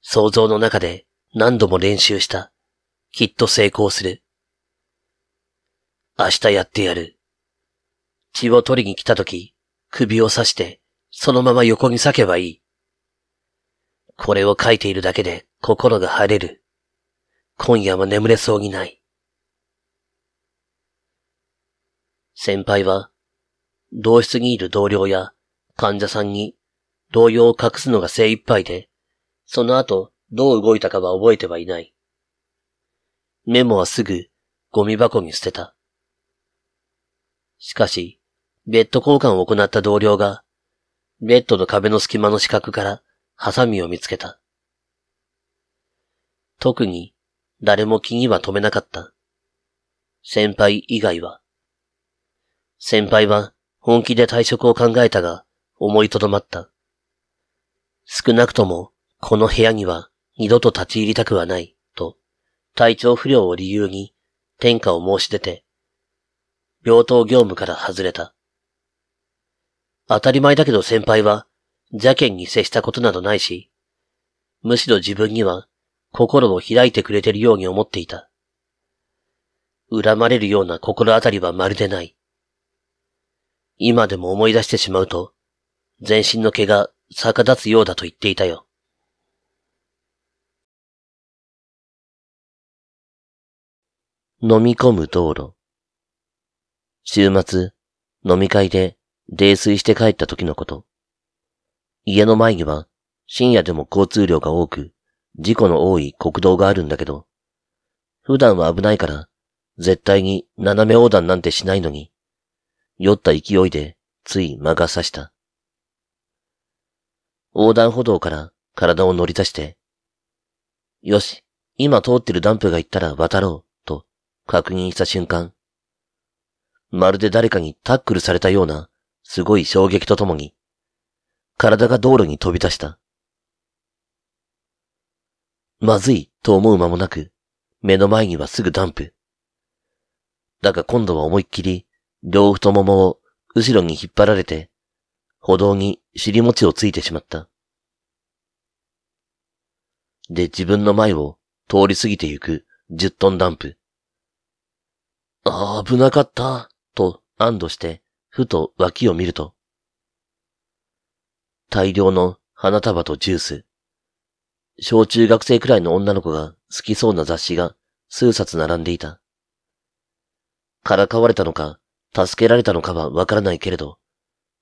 想像の中で何度も練習した。きっと成功する。明日やってやる。血を取りに来た時、首を刺して、そのまま横に裂けばいい。これを書いているだけで心が晴れる。今夜は眠れそうにない。先輩は、同室にいる同僚や患者さんに動揺を隠すのが精一杯で、その後どう動いたかは覚えてはいない。メモはすぐゴミ箱に捨てた。しかし、ベッド交換を行った同僚が、ベッドの壁の隙間の死角からハサミを見つけた。特に誰も気には留めなかった。先輩以外は。先輩は本気で退職を考えたが、思いとどまった。少なくとも、この部屋には二度と立ち入りたくはない、と、体調不良を理由に、天下を申し出て、病棟業務から外れた。当たり前だけど先輩は、邪険に接したことなどないし、むしろ自分には心を開いてくれてるように思っていた。恨まれるような心当たりはまるでない。今でも思い出してしまうと、全身の毛が逆立つようだと言っていたよ。飲み込む道路。週末、飲み会で泥酔して帰った時のこと。家の前には深夜でも交通量が多く、事故の多い国道があるんだけど、普段は危ないから、絶対に斜め横断なんてしないのに、酔った勢いでつい魔が差した。横断歩道から体を乗り出して、よし、今通ってるダンプが行ったら渡ろう、と確認した瞬間、まるで誰かにタックルされたような、すごい衝撃とともに、体が道路に飛び出した。まずいと思う間もなく、目の前にはすぐダンプ。だが今度は思いっきり、両太ももを後ろに引っ張られて、歩道に尻餅をついてしまった。で、自分の前を通り過ぎてゆく10トンダンプ。ああ、危なかった、と安堵して、ふと脇を見ると、大量の花束とジュース、小中学生くらいの女の子が好きそうな雑誌が数冊並んでいた。からかわれたのか、助けられたのかはわからないけれど、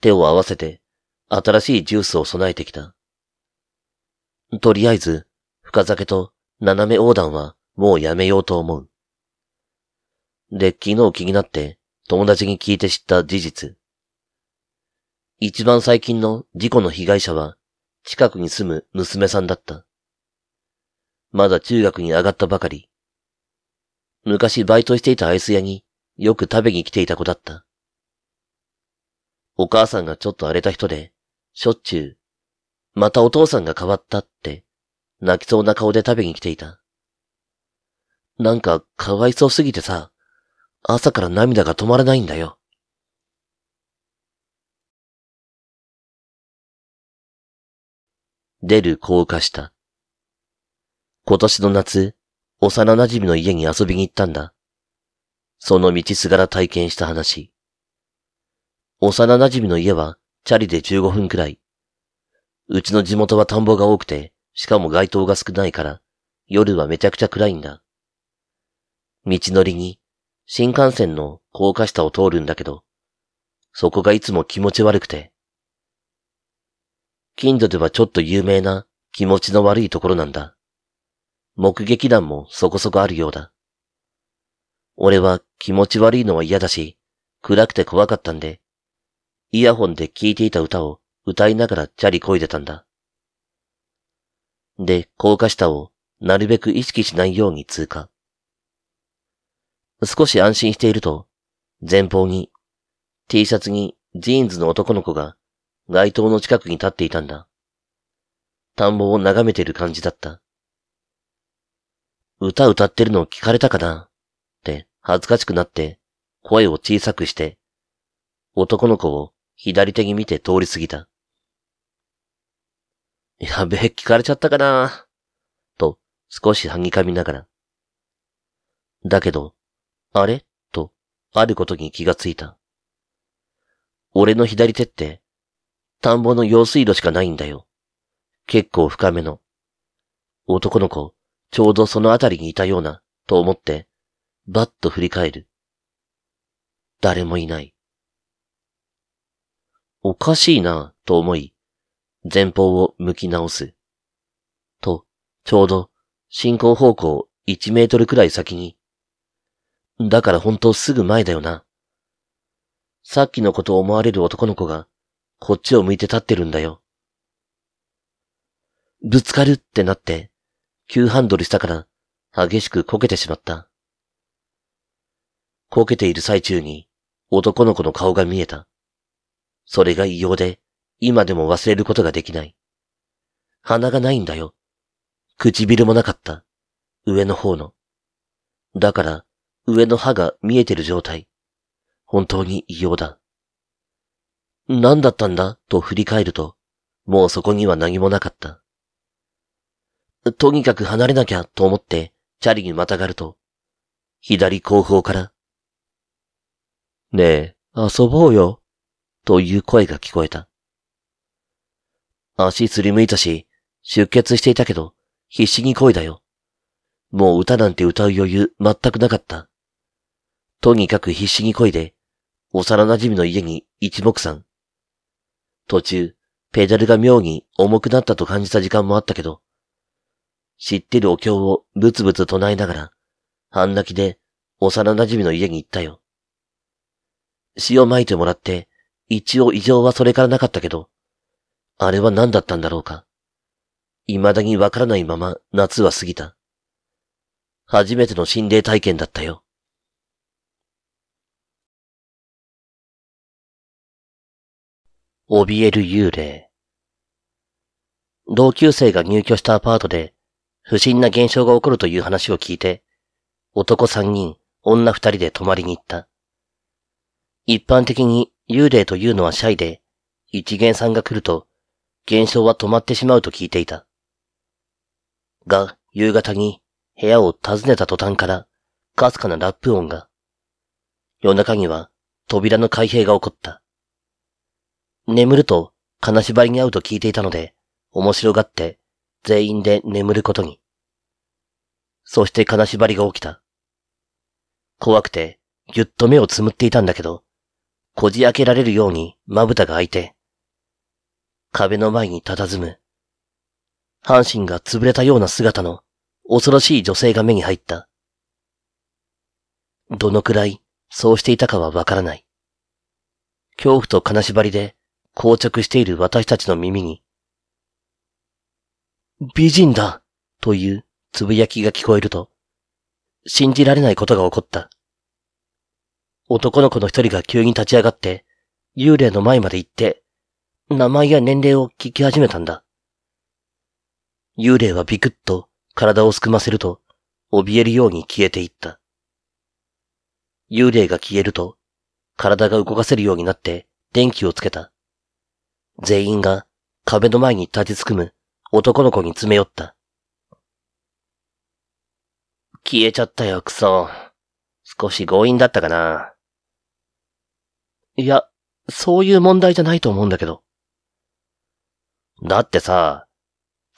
手を合わせて新しいジュースを備えてきた。とりあえず、深酒と斜め横断はもうやめようと思う。で、昨日気になって友達に聞いて知った事実。一番最近の事故の被害者は近くに住む娘さんだった。まだ中学に上がったばかり。昔バイトしていたアイス屋によく食べに来ていた子だった。お母さんがちょっと荒れた人で、しょっちゅう、またお父さんが変わったって、泣きそうな顔で食べに来ていた。なんか、かわいそうすぎてさ、朝から涙が止まらないんだよ。出る高架下。今年の夏、幼馴染の家に遊びに行ったんだ。その道すがら体験した話。幼馴染の家はチャリで15分くらい。うちの地元は田んぼが多くて、しかも街灯が少ないから、夜はめちゃくちゃ暗いんだ。道のりに新幹線の高架下を通るんだけど、そこがいつも気持ち悪くて。近所ではちょっと有名な気持ちの悪いところなんだ。目撃談もそこそこあるようだ。俺は気持ち悪いのは嫌だし、暗くて怖かったんで、イヤホンで聴いていた歌を歌いながらチャリこいでたんだ。で、高架下をなるべく意識しないように通過。少し安心していると、前方に T シャツにジーンズの男の子が街灯の近くに立っていたんだ。田んぼを眺めている感じだった。歌歌ってるのを聞かれたかなって恥ずかしくなって声を小さくして男の子を左手に見て通り過ぎた。やべえ、聞かれちゃったかなと少しはにかみながら。だけど、あれと、あることに気がついた。俺の左手って、田んぼの用水路しかないんだよ。結構深めの。男の子、ちょうどそのあたりにいたような、と思って、バッと振り返る。誰もいない。おかしいな、と思い、前方を向き直す。と、ちょうど、進行方向1メートルくらい先に。だから本当すぐ前だよな。さっきのことを思われる男の子が、こっちを向いて立ってるんだよ。ぶつかるってなって、急ハンドルしたから、激しくこけてしまった。こけている最中に、男の子の顔が見えた。それが異様で、今でも忘れることができない。鼻がないんだよ。唇もなかった。上の方の。だから、上の歯が見えてる状態。本当に異様だ。何だったんだと振り返ると、もうそこには何もなかった。とにかく離れなきゃと思って、チャリにまたがると、左後方から、ねえ、遊ぼうよ、という声が聞こえた。足すりむいたし、出血していたけど、必死に声だよ。もう歌なんて歌う余裕全くなかった。とにかく必死に声で、幼馴染みの家に一目散。途中、ペダルが妙に重くなったと感じた時間もあったけど、知ってるお経をブツブツ唱えながら、半泣きで幼馴染の家に行ったよ。詩をまいてもらって、一応異常はそれからなかったけど、あれは何だったんだろうか。未だにわからないまま夏は過ぎた。初めての心霊体験だったよ。怯える幽霊。同級生が入居したアパートで不審な現象が起こるという話を聞いて、男三人、女二人で泊まりに行った。一般的に幽霊というのはシャイで、一元さんが来ると、現象は止まってしまうと聞いていた。が、夕方に部屋を訪ねた途端から、かすかなラップ音が。夜中には扉の開閉が起こった。眠ると金縛りに会うと聞いていたので、面白がって全員で眠ることに。そして金縛りが起きた。怖くて、ぎゅっと目をつむっていたんだけど、こじ開けられるようにまぶたが開いて、壁の前に佇む、半身が潰れたような姿の恐ろしい女性が目に入った。どのくらいそうしていたかはわからない。恐怖と金縛りで硬直している私たちの耳に美人だというつぶやきが聞こえると、信じられないことが起こった。男の子の一人が急に立ち上がって、幽霊の前まで行って、名前や年齢を聞き始めたんだ。幽霊はビクッと体をすくませると、怯えるように消えていった。幽霊が消えると、体が動かせるようになって電気をつけた。全員が壁の前に立ちつくむ男の子に詰め寄った。消えちゃったよ、クソ。少し強引だったかな。いや、そういう問題じゃないと思うんだけど。だってさ、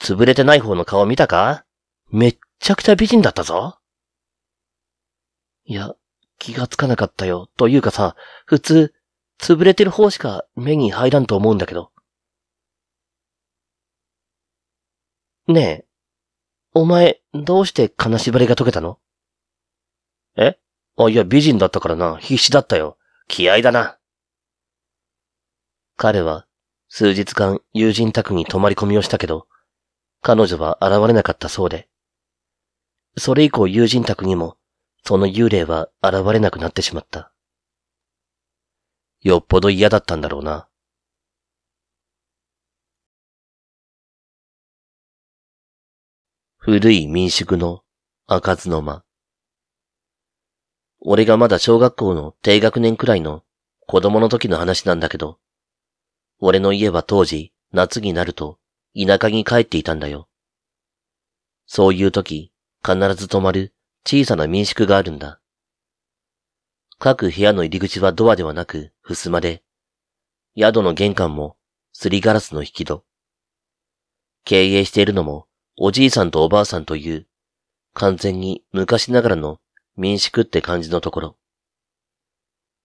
潰れてない方の顔見たかめっちゃくちゃ美人だったぞ。いや、気がつかなかったよ。というかさ、普通、潰れてる方しか目に入らんと思うんだけど。ねえ、お前、どうして金縛りが解けたのえあ、いや、美人だったからな。必死だったよ。気合だな。彼は、数日間友人宅に泊まり込みをしたけど、彼女は現れなかったそうで。それ以降友人宅にも、その幽霊は現れなくなってしまった。よっぽど嫌だったんだろうな。古い民宿の開かずの間。俺がまだ小学校の低学年くらいの子供の時の話なんだけど、俺の家は当時夏になると田舎に帰っていたんだよ。そういう時必ず泊まる小さな民宿があるんだ。各部屋の入り口はドアではなく襖で、宿の玄関もすりガラスの引き戸。経営しているのもおじいさんとおばあさんという、完全に昔ながらの民宿って感じのところ。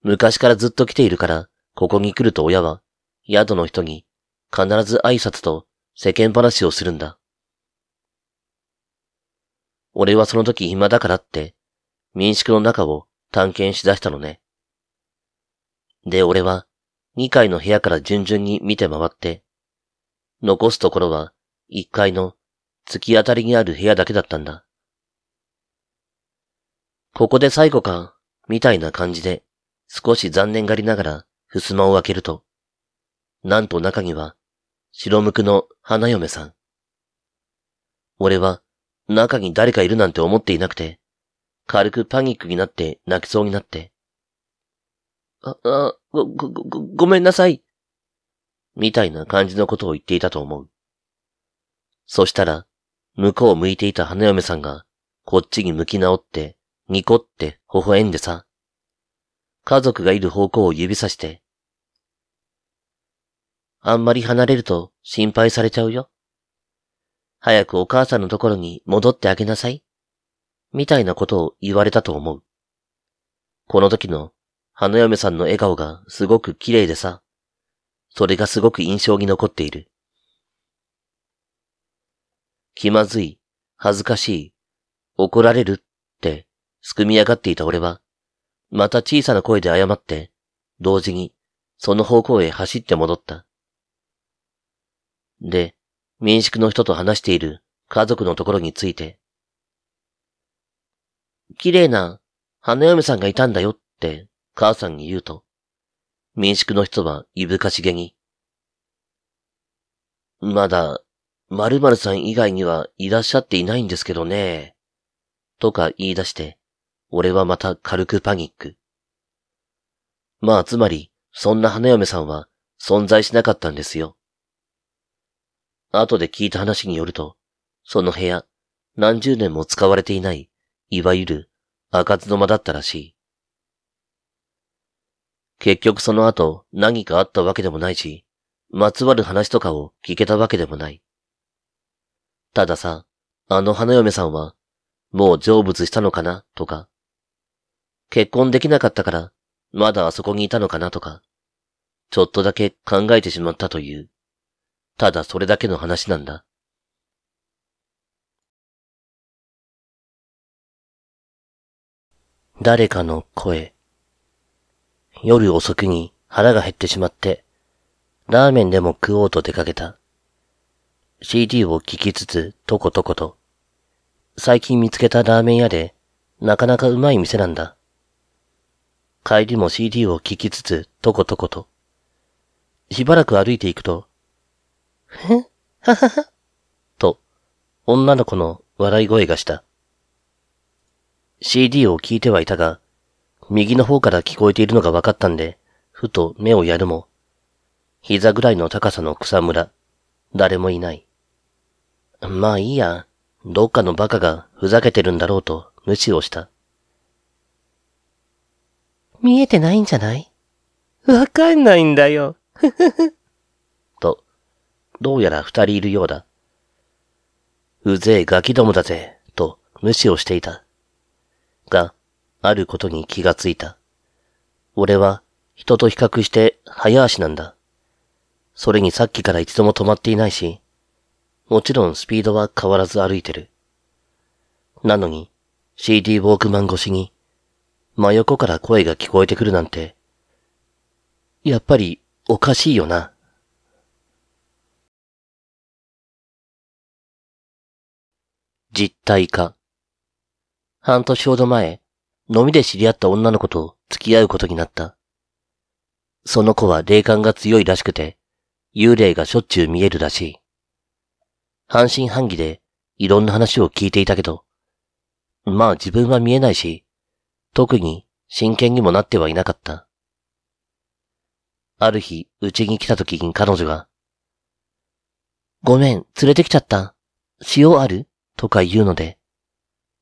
昔からずっと来ているから、ここに来ると親は、宿の人に必ず挨拶と世間話をするんだ。俺はその時暇だからって、民宿の中を探検しだしたのね。で、俺は、2階の部屋から順々に見て回って、残すところは、1階の突き当たりにある部屋だけだったんだ。ここで最後か、みたいな感じで、少し残念がりながら、襖を開けると、なんと中には、白むくの花嫁さん。俺は、中に誰かいるなんて思っていなくて、軽くパニックになって泣きそうになって。あ、あ、ご、ご、ご、ごめんなさい。みたいな感じのことを言っていたと思う。そしたら、向こうを向いていた花嫁さんが、こっちに向き直って、ニコって微笑んでさ。家族がいる方向を指さして。あんまり離れると心配されちゃうよ。早くお母さんのところに戻ってあげなさい。みたいなことを言われたと思う。この時の花嫁さんの笑顔がすごく綺麗でさ。それがすごく印象に残っている。気まずい、恥ずかしい、怒られるって、すくみ上がっていた俺は、また小さな声で謝って、同時に、その方向へ走って戻った。で、民宿の人と話している家族のところについて、綺麗な花嫁さんがいたんだよって母さんに言うと、民宿の人はいぶかしげに、まだ〇〇さん以外にはいらっしゃっていないんですけどね。とか言い出して、俺はまた軽くパニック。まあつまり、そんな花嫁さんは存在しなかったんですよ。後で聞いた話によると、その部屋、何十年も使われていない、いわゆる赤津の間だったらしい。結局その後何かあったわけでもないし、まつわる話とかを聞けたわけでもない。たださ、あの花嫁さんは、もう成仏したのかなとか、結婚できなかったから、まだあそこにいたのかなとか、ちょっとだけ考えてしまったという、ただそれだけの話なんだ。誰かの声。夜遅くに腹が減ってしまって、ラーメンでも食おうと出かけた。CD を聴きつつ、とことこと。最近見つけたラーメン屋で、なかなかうまい店なんだ。帰りも CD を聴きつつ、とことこと。しばらく歩いていくと、ふん、ははは、と、女の子の笑い声がした。CD を聞いてはいたが、右の方から聞こえているのが分かったんで、ふと目をやるも、膝ぐらいの高さの草むら、誰もいない。まあいいや、どっかのバカがふざけてるんだろうと無視をした。見えてないんじゃないわかんないんだよ。ふふふ。と、どうやら二人いるようだ。うぜえガキどもだぜ、と無視をしていた。が、あることに気がついた。俺は人と比較して早足なんだ。それにさっきから一度も止まっていないし、もちろんスピードは変わらず歩いてる。なのに、CD ウォークマン越しに、真横から声が聞こえてくるなんて、やっぱりおかしいよな。実体化。半年ほど前、飲みで知り合った女の子と付き合うことになった。その子は霊感が強いらしくて、幽霊がしょっちゅう見えるらしい。半信半疑でいろんな話を聞いていたけど、まあ自分は見えないし、特に真剣にもなってはいなかった。ある日、うちに来た時に彼女が、ごめん、連れてきちゃった。塩あるとか言うので、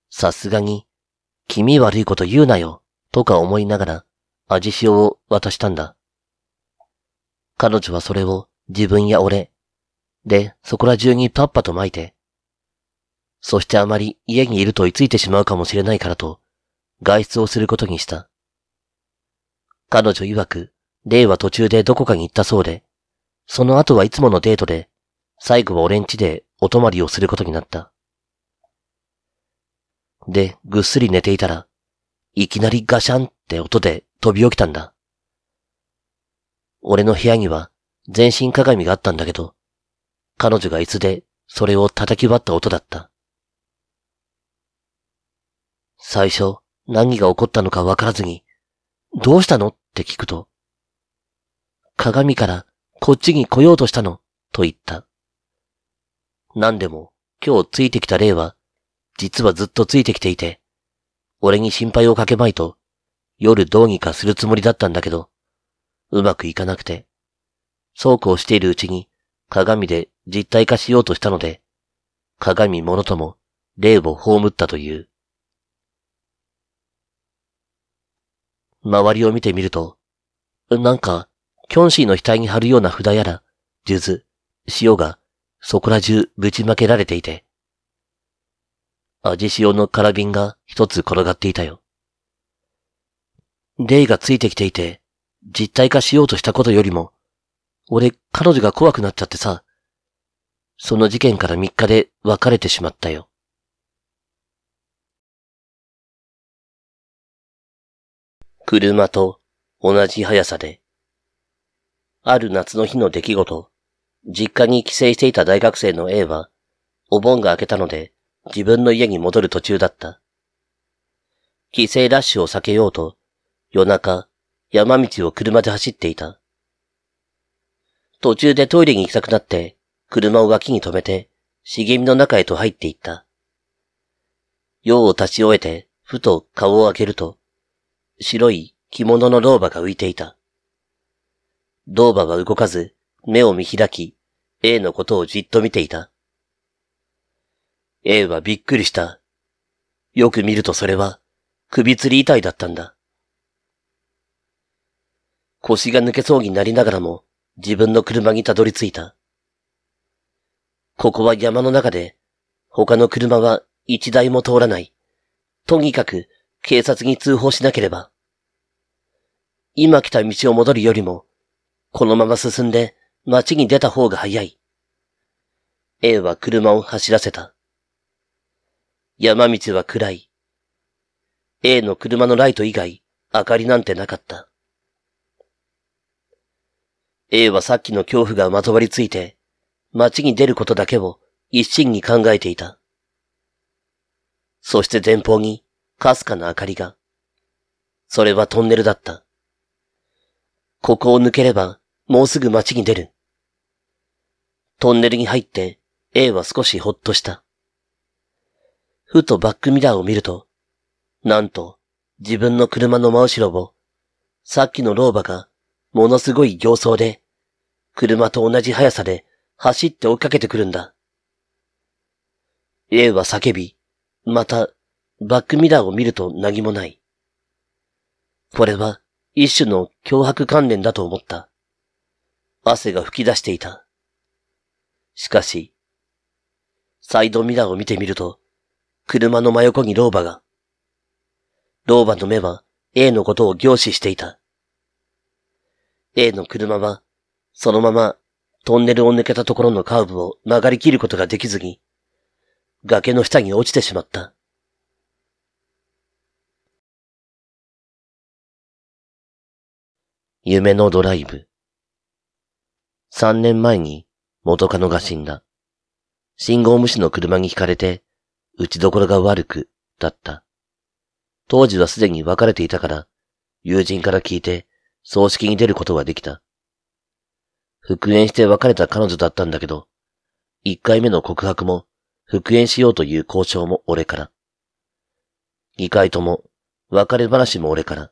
さすがに、気味悪いこと言うなよ、とか思いながら、味塩を渡したんだ。彼女はそれを自分や俺、で、そこら中にパッパと巻いて。そしてあまり家にいると居ついてしまうかもしれないからと、外出をすることにした。彼女曰く、レは途中でどこかに行ったそうで、その後はいつものデートで、最後は俺ん家でお泊まりをすることになった。で、ぐっすり寝ていたら、いきなりガシャンって音で飛び起きたんだ。俺の部屋には全身鏡があったんだけど、彼女がいつでそれを叩き割った音だった。最初、何が起こったのかわからずに、どうしたのって聞くと、鏡からこっちに来ようとしたの、と言った。何でも、今日ついてきた霊は、実はずっとついてきていて、俺に心配をかけまいと、夜どうにかするつもりだったんだけど、うまくいかなくて、そうこうしているうちに、鏡で実体化しようとしたので、鏡のとも霊を葬ったという。周りを見てみると、なんか、キョンシーの額に貼るような札やら、数珠、塩が、そこら中ぶちまけられていて、味塩の空瓶が一つ転がっていたよ。霊がついてきていて、実体化しようとしたことよりも、俺、彼女が怖くなっちゃってさ、その事件から3日で別れてしまったよ。車と同じ速さで。ある夏の日の出来事、実家に帰省していた大学生の A は、お盆が明けたので自分の家に戻る途中だった。帰省ラッシュを避けようと、夜中、山道を車で走っていた。途中でトイレに行きたくなって、車を脇に止めて、茂みの中へと入っていった。用を立ち終えて、ふと顔を開けると、白い着物の老婆が浮いていた。老婆は動かず、目を見開き、A のことをじっと見ていた。A はびっくりした。よく見るとそれは、首吊り遺体だったんだ。腰が抜けそうになりながらも、自分の車にたどり着いた。ここは山の中で、他の車は一台も通らない。とにかく警察に通報しなければ。今来た道を戻るよりも、このまま進んで街に出た方が早い。A は車を走らせた。山道は暗い。A の車のライト以外、明かりなんてなかった。A はさっきの恐怖がまとわりついて、街に出ることだけを一心に考えていた。そして前方に、かすかな明かりが。それはトンネルだった。ここを抜ければ、もうすぐ街に出る。トンネルに入って、A は少しほっとした。ふとバックミラーを見ると、なんと、自分の車の真後ろを、さっきの老婆が、ものすごい形相で、車と同じ速さで走って追いかけてくるんだ。A は叫び、また、バックミラーを見ると何もない。これは、一種の脅迫観念だと思った。汗が噴き出していた。しかし、サイドミラーを見てみると、車の真横に老婆が。老婆の目は A のことを凝視していた。A の車は、そのままトンネルを抜けたところのカーブを曲がりきることができずに、崖の下に落ちてしまった。夢のドライブ。三年前に元カノが死んだ。信号無視の車にひかれて、打ちどころが悪く、だった。当時はすでに別れていたから、友人から聞いて、葬式に出ることはできた。復縁して別れた彼女だったんだけど、一回目の告白も、復縁しようという交渉も俺から。二回とも、別れ話も俺から。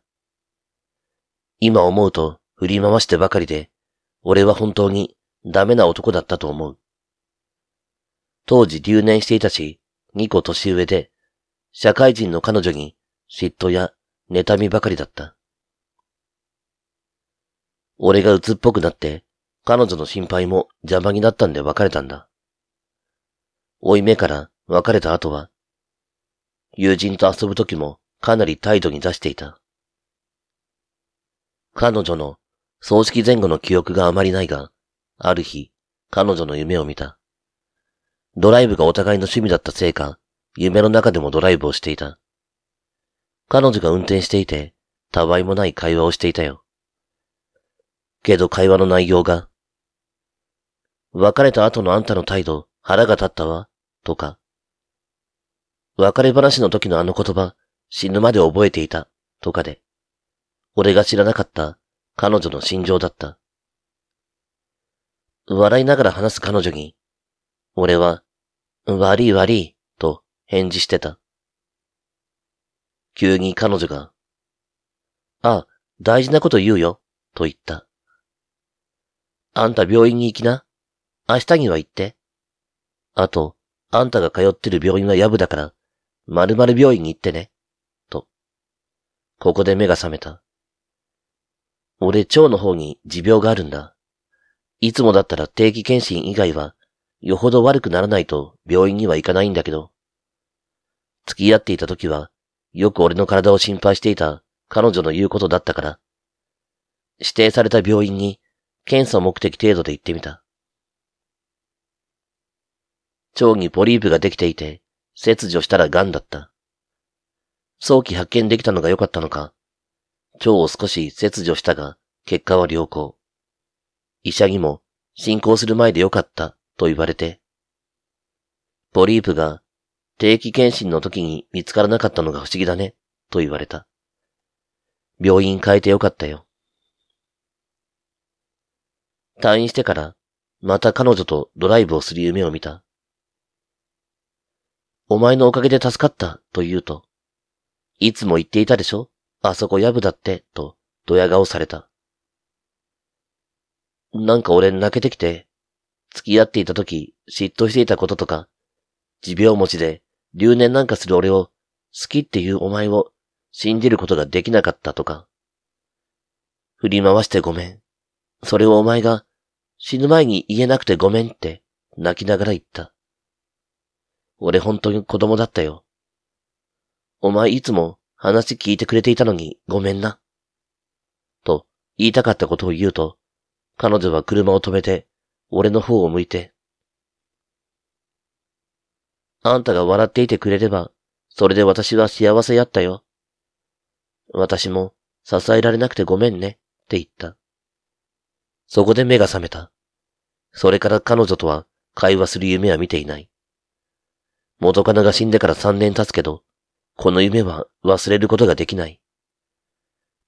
今思うと振り回してばかりで、俺は本当にダメな男だったと思う。当時留年していたし、二個年上で、社会人の彼女に嫉妬や妬みばかりだった。俺が鬱っぽくなって彼女の心配も邪魔になったんで別れたんだ。追い目から別れた後は、友人と遊ぶ時もかなり態度に出していた。彼女の葬式前後の記憶があまりないが、ある日、彼女の夢を見た。ドライブがお互いの趣味だったせいか、夢の中でもドライブをしていた。彼女が運転していて、たわいもない会話をしていたよ。けど会話の内容が別れた後のあんたの態度、腹が立ったわ、とか。別れ話の時のあの言葉、死ぬまで覚えていた、とかで。俺が知らなかった、彼女の心情だった。笑いながら話す彼女に、俺は、悪い悪い、と返事してた。急に彼女が、あ、大事なこと言うよ、と言った。あんた病院に行きな。明日には行って。あと、あんたが通ってる病院はヤブだから、〇〇病院に行ってね。と。ここで目が覚めた。俺、腸の方に持病があるんだ。いつもだったら定期検診以外は、よほど悪くならないと病院には行かないんだけど。付き合っていた時は、よく俺の体を心配していた彼女の言うことだったから、指定された病院に検査目的程度で行ってみた。腸にポリープができていて、切除したら癌だった。早期発見できたのが良かったのか、腸を少し切除したが、結果は良好。医者にも、進行する前で良かったと言われて、ポリープが定期検診の時に見つからなかったのが不思議だね、と言われた。病院変えて良かったよ。退院してから、また彼女とドライブをする夢を見た。お前のおかげで助かった、と言うと、いつも言っていたでしょあそこヤブだって、と、ドヤ顔された。なんか俺泣けてきて、付き合っていた時、嫉妬していたこととか、持病持ちで留年なんかする俺を、好きっていうお前を信じることができなかったとか。振り回してごめん。それをお前が死ぬ前に言えなくてごめんって泣きながら言った。俺本当に子供だったよ。お前いつも話聞いてくれていたのにごめんな。と言いたかったことを言うと、彼女は車を止めて、俺の方を向いて。あんたが笑っていてくれれば、それで私は幸せやったよ。私も支えられなくてごめんね、って言った。そこで目が覚めた。それから彼女とは会話する夢は見ていない。元カノが死んでから3年経つけど、この夢は忘れることができない。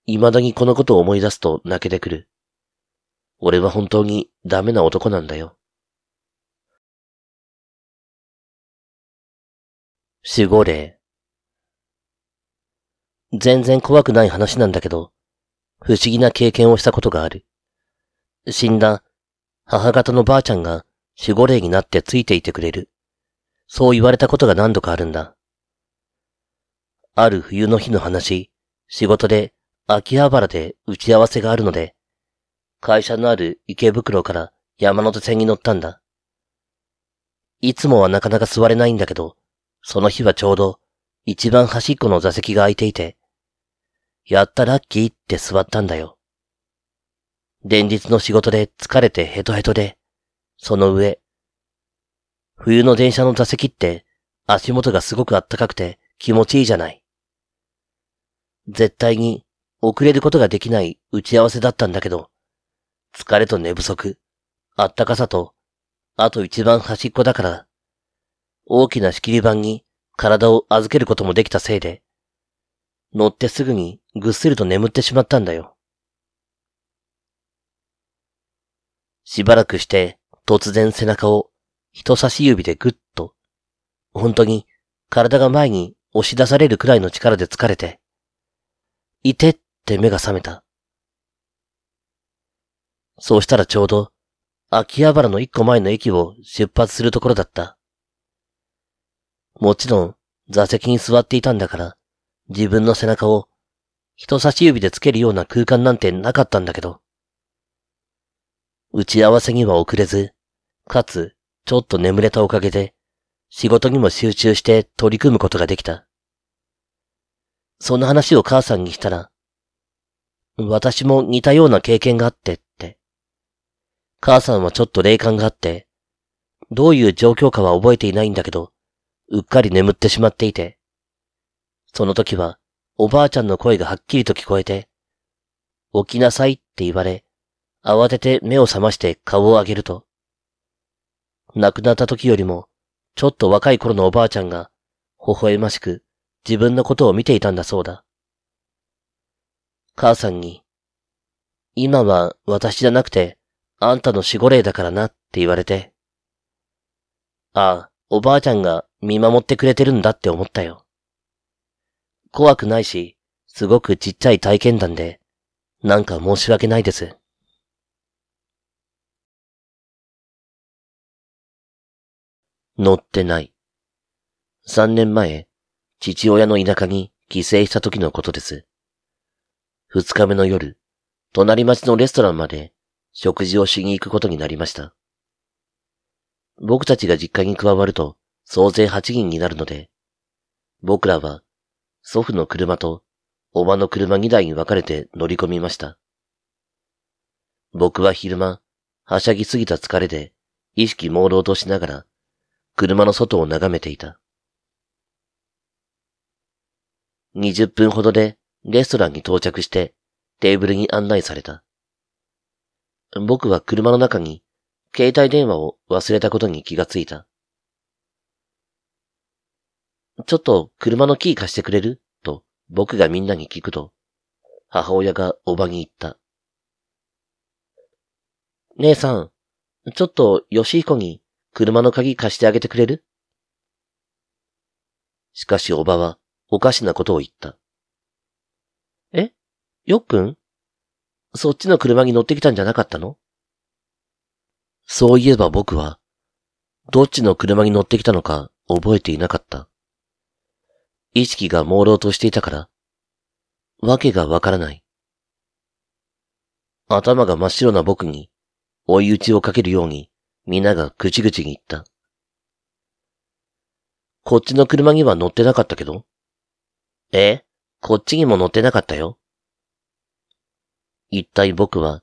未だにこのことを思い出すと泣けてくる。俺は本当にダメな男なんだよ。守護霊。全然怖くない話なんだけど、不思議な経験をしたことがある。死んだ母方のばあちゃんが守護霊になってついていてくれる。そう言われたことが何度かあるんだ。ある冬の日の話、仕事で秋葉原で打ち合わせがあるので、会社のある池袋から山手線に乗ったんだ。いつもはなかなか座れないんだけど、その日はちょうど一番端っこの座席が空いていて、やったラッキーって座ったんだよ。連日の仕事で疲れてヘトヘトで、その上、冬の電車の座席って足元がすごくあったかくて気持ちいいじゃない。絶対に遅れることができない打ち合わせだったんだけど、疲れと寝不足、あったかさと、あと一番端っこだから、大きな仕切り板に体を預けることもできたせいで、乗ってすぐにぐっすりと眠ってしまったんだよ。しばらくして突然背中を人差し指でぐっと、本当に体が前に押し出されるくらいの力で疲れて、いてって目が覚めた。そうしたらちょうど、秋葉原の一個前の駅を出発するところだった。もちろん、座席に座っていたんだから、自分の背中を人差し指でつけるような空間なんてなかったんだけど。打ち合わせには遅れず、かつちょっと眠れたおかげで、仕事にも集中して取り組むことができた。その話を母さんにしたら、私も似たような経験があってって。母さんはちょっと霊感があって、どういう状況かは覚えていないんだけど、うっかり眠ってしまっていて。その時は、おばあちゃんの声がはっきりと聞こえて、起きなさいって言われ、慌てて目を覚まして顔を上げると、亡くなった時よりも、ちょっと若い頃のおばあちゃんが、微笑ましく自分のことを見ていたんだそうだ。母さんに、今は私じゃなくて、あんたの守護霊だからなって言われて。ああ、おばあちゃんが見守ってくれてるんだって思ったよ。怖くないし、すごくちっちゃい体験談で、なんか申し訳ないです。乗ってない。3年前、父親の田舎に帰省した時のことです。2日目の夜、隣町のレストランまで食事をしに行くことになりました。僕たちが実家に加わると総勢8人になるので、僕らは祖父の車とおばの車2台に分かれて乗り込みました。僕は昼間、はしゃぎすぎた疲れで意識朦朧としながら車の外を眺めていた。20分ほどでレストランに到着してテーブルに案内された。僕は車の中に携帯電話を忘れたことに気がついた。ちょっと車のキー貸してくれると僕がみんなに聞くと、母親がおばに言った。姉さん、ちょっと吉彦に車の鍵貸してあげてくれるしかしおばはおかしなことを言った。えよっくんそっちの車に乗ってきたんじゃなかったのそういえば僕は、どっちの車に乗ってきたのか覚えていなかった。意識が朦朧としていたから、わけがわからない。頭が真っ白な僕に追い打ちをかけるように、皆が口々に言った。こっちの車には乗ってなかったけどえこっちにも乗ってなかったよ。一体僕は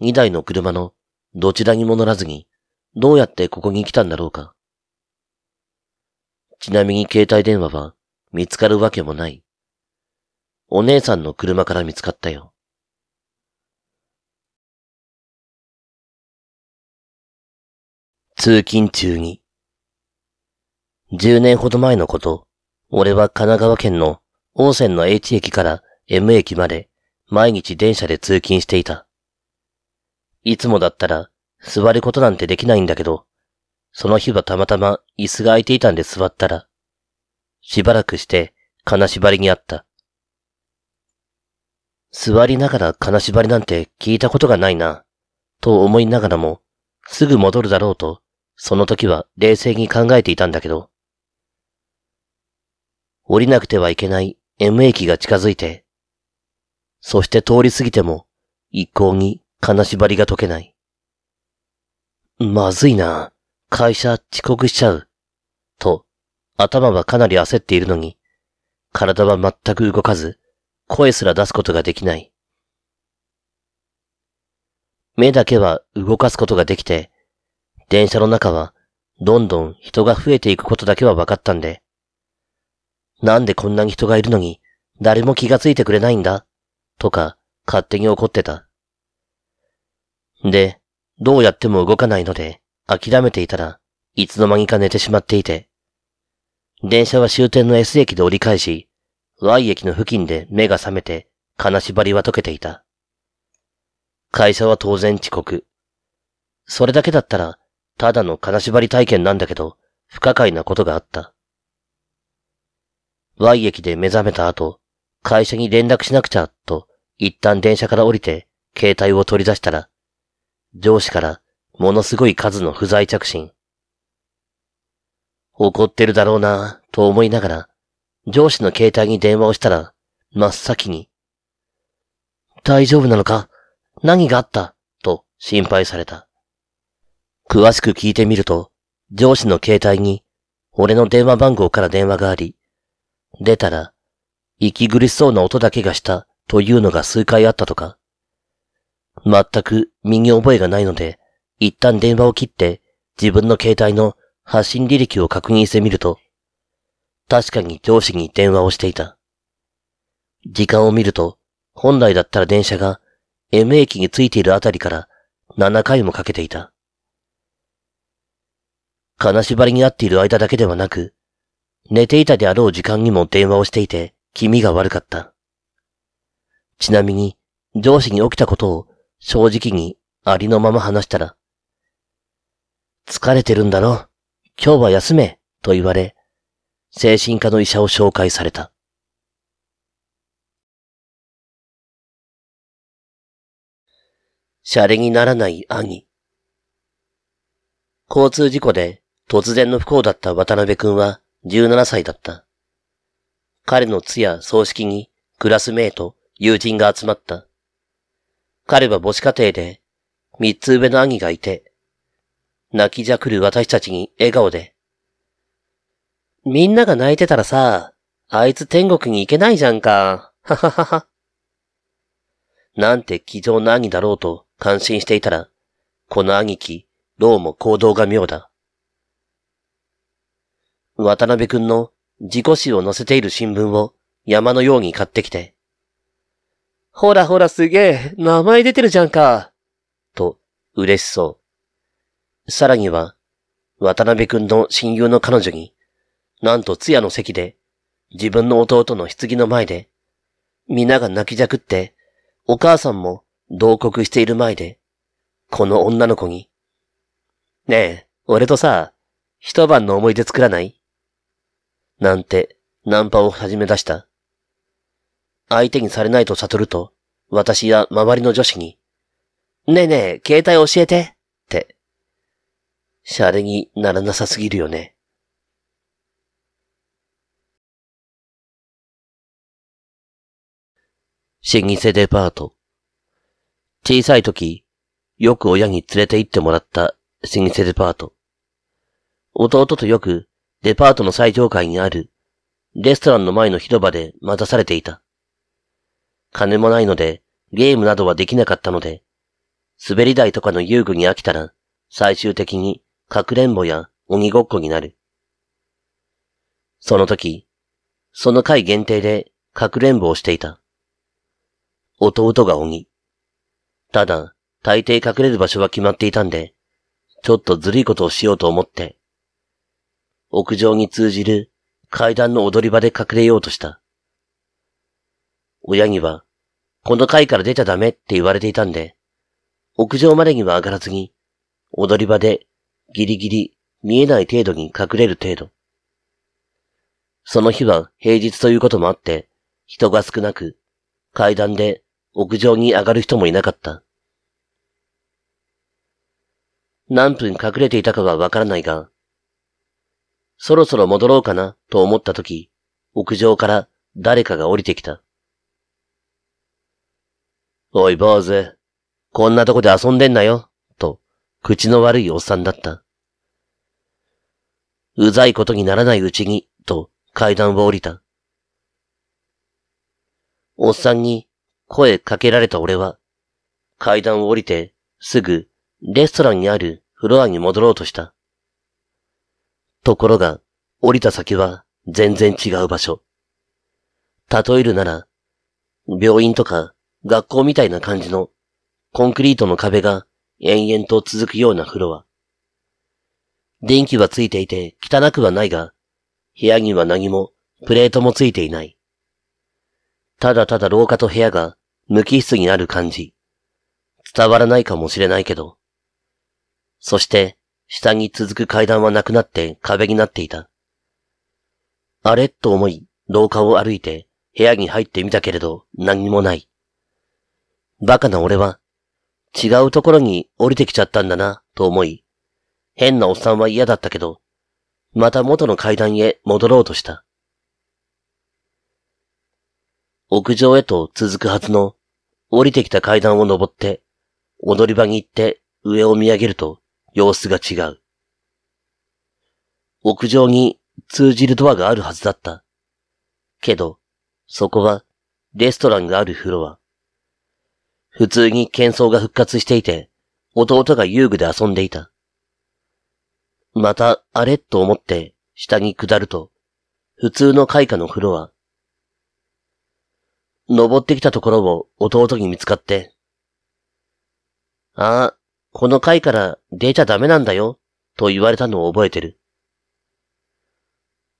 二台の車のどちらにも乗らずにどうやってここに来たんだろうか。ちなみに携帯電話は見つかるわけもない。お姉さんの車から見つかったよ。通勤中に。10年ほど前のこと、俺は神奈川県の大泉の H 駅から M 駅まで毎日電車で通勤していた。いつもだったら座ることなんてできないんだけど、その日はたまたま椅子が空いていたんで座ったら、しばらくして金縛りにあった。座りながら金縛りなんて聞いたことがないな、と思いながらも、すぐ戻るだろうとその時は冷静に考えていたんだけど、降りなくてはいけない M 駅が近づいて、そして通り過ぎても一向に金縛りが解けない。まずいな。会社遅刻しちゃう。と、頭はかなり焦っているのに、体は全く動かず、声すら出すことができない。目だけは動かすことができて、電車の中は、どんどん人が増えていくことだけは分かったんで。なんでこんなに人がいるのに、誰も気がついてくれないんだとか、勝手に怒ってた。で、どうやっても動かないので、諦めていたらいつの間にか寝てしまっていて。電車は終点の S 駅で折り返し、Y 駅の付近で目が覚めて、金縛りは解けていた。会社は当然遅刻。それだけだったら、ただの金縛り体験なんだけど、不可解なことがあった。Y 駅で目覚めた後、会社に連絡しなくちゃ、と、一旦電車から降りて、携帯を取り出したら、上司から、ものすごい数の不在着信。怒ってるだろうな、と思いながら、上司の携帯に電話をしたら、真っ先に、大丈夫なのか何があったと心配された。詳しく聞いてみると、上司の携帯に、俺の電話番号から電話があり、出たら、息苦しそうな音だけがしたというのが数回あったとか。全く身に覚えがないので、一旦電話を切って自分の携帯の発信履歴を確認してみると、確かに上司に電話をしていた。時間を見ると、本来だったら電車が M 駅に着いているあたりから7回もかけていた。金縛りになっている間だけではなく、寝ていたであろう時間にも電話をしていて、気味が悪かった。ちなみに、上司に起きたことを正直にありのまま話したら、疲れてるんだろ今日は休めと言われ、精神科の医者を紹介された。シャレにならない兄。交通事故で突然の不幸だった渡辺くんは17歳だった。彼の通夜葬式にクラスメイト、友人が集まった。彼は母子家庭で三つ上の兄がいて、泣きじゃくる私たちに笑顔で、みんなが泣いてたらさ、あいつ天国に行けないじゃんか。はははは。なんて気丈な兄だろうと感心していたら、この兄貴、どうも行動が妙だ。渡辺くんの事故死を載せている新聞を山のように買ってきて、ほらほらすげえ、名前出てるじゃんか、と嬉しそう。さらには、渡辺くんの親友の彼女に、なんと通夜の席で、自分の弟の棺の前で、皆が泣きじゃくって、お母さんも同国している前で、この女の子に、ねえ、俺とさ、一晩の思い出作らないなんて、ナンパを始め出した。相手にされないと悟ると、私や周りの女子に、ねえねえ、携帯教えて、って。シャレにならなさすぎるよね。老舗デパート。小さい時、よく親に連れて行ってもらった老舗デパート。弟とよくデパートの最上階にある、レストランの前の広場で待たされていた。金もないので、ゲームなどはできなかったので、滑り台とかの遊具に飽きたら、最終的に、かくれんぼや鬼ごっこになる。その時、その回限定で、かくれんぼをしていた。弟が鬼。ただ、大抵隠れる場所は決まっていたんで、ちょっとずるいことをしようと思って、屋上に通じる階段の踊り場で隠れようとした。親には、この階から出ちゃダメって言われていたんで、屋上までには上がらずに、踊り場でギリギリ見えない程度に隠れる程度。その日は平日ということもあって、人が少なく、階段で屋上に上がる人もいなかった。何分隠れていたかはわからないが、そろそろ戻ろうかなと思った時、屋上から誰かが降りてきた。おい坊主、こんなとこで遊んでんなよ、と、口の悪いおっさんだった。うざいことにならないうちに、と階段を降りた。おっさんに声かけられた俺は、階段を降りてすぐレストランにあるフロアに戻ろうとした。ところが、降りた先は全然違う場所。例えるなら、病院とか学校みたいな感じのコンクリートの壁が延々と続くようなフロア。電気はついていて汚くはないが、部屋には何もプレートもついていない。ただただ廊下と部屋が無機質になる感じ。伝わらないかもしれないけど。そして、下に続く階段はなくなって壁になっていた。あれと思い、廊下を歩いて部屋に入ってみたけれど何もない。バカな俺は、違うところに降りてきちゃったんだな、と思い、変なおっさんは嫌だったけど、また元の階段へ戻ろうとした。屋上へと続くはずの、降りてきた階段を登って、踊り場に行って上を見上げると、様子が違う。屋上に通じるドアがあるはずだった。けど、そこはレストランがあるフロア。普通に喧騒が復活していて、弟が遊具で遊んでいた。また、あれと思って下に下ると、普通の開花のフロア。登ってきたところを弟に見つかって。ああ、この回から出ちゃダメなんだよ、と言われたのを覚えてる。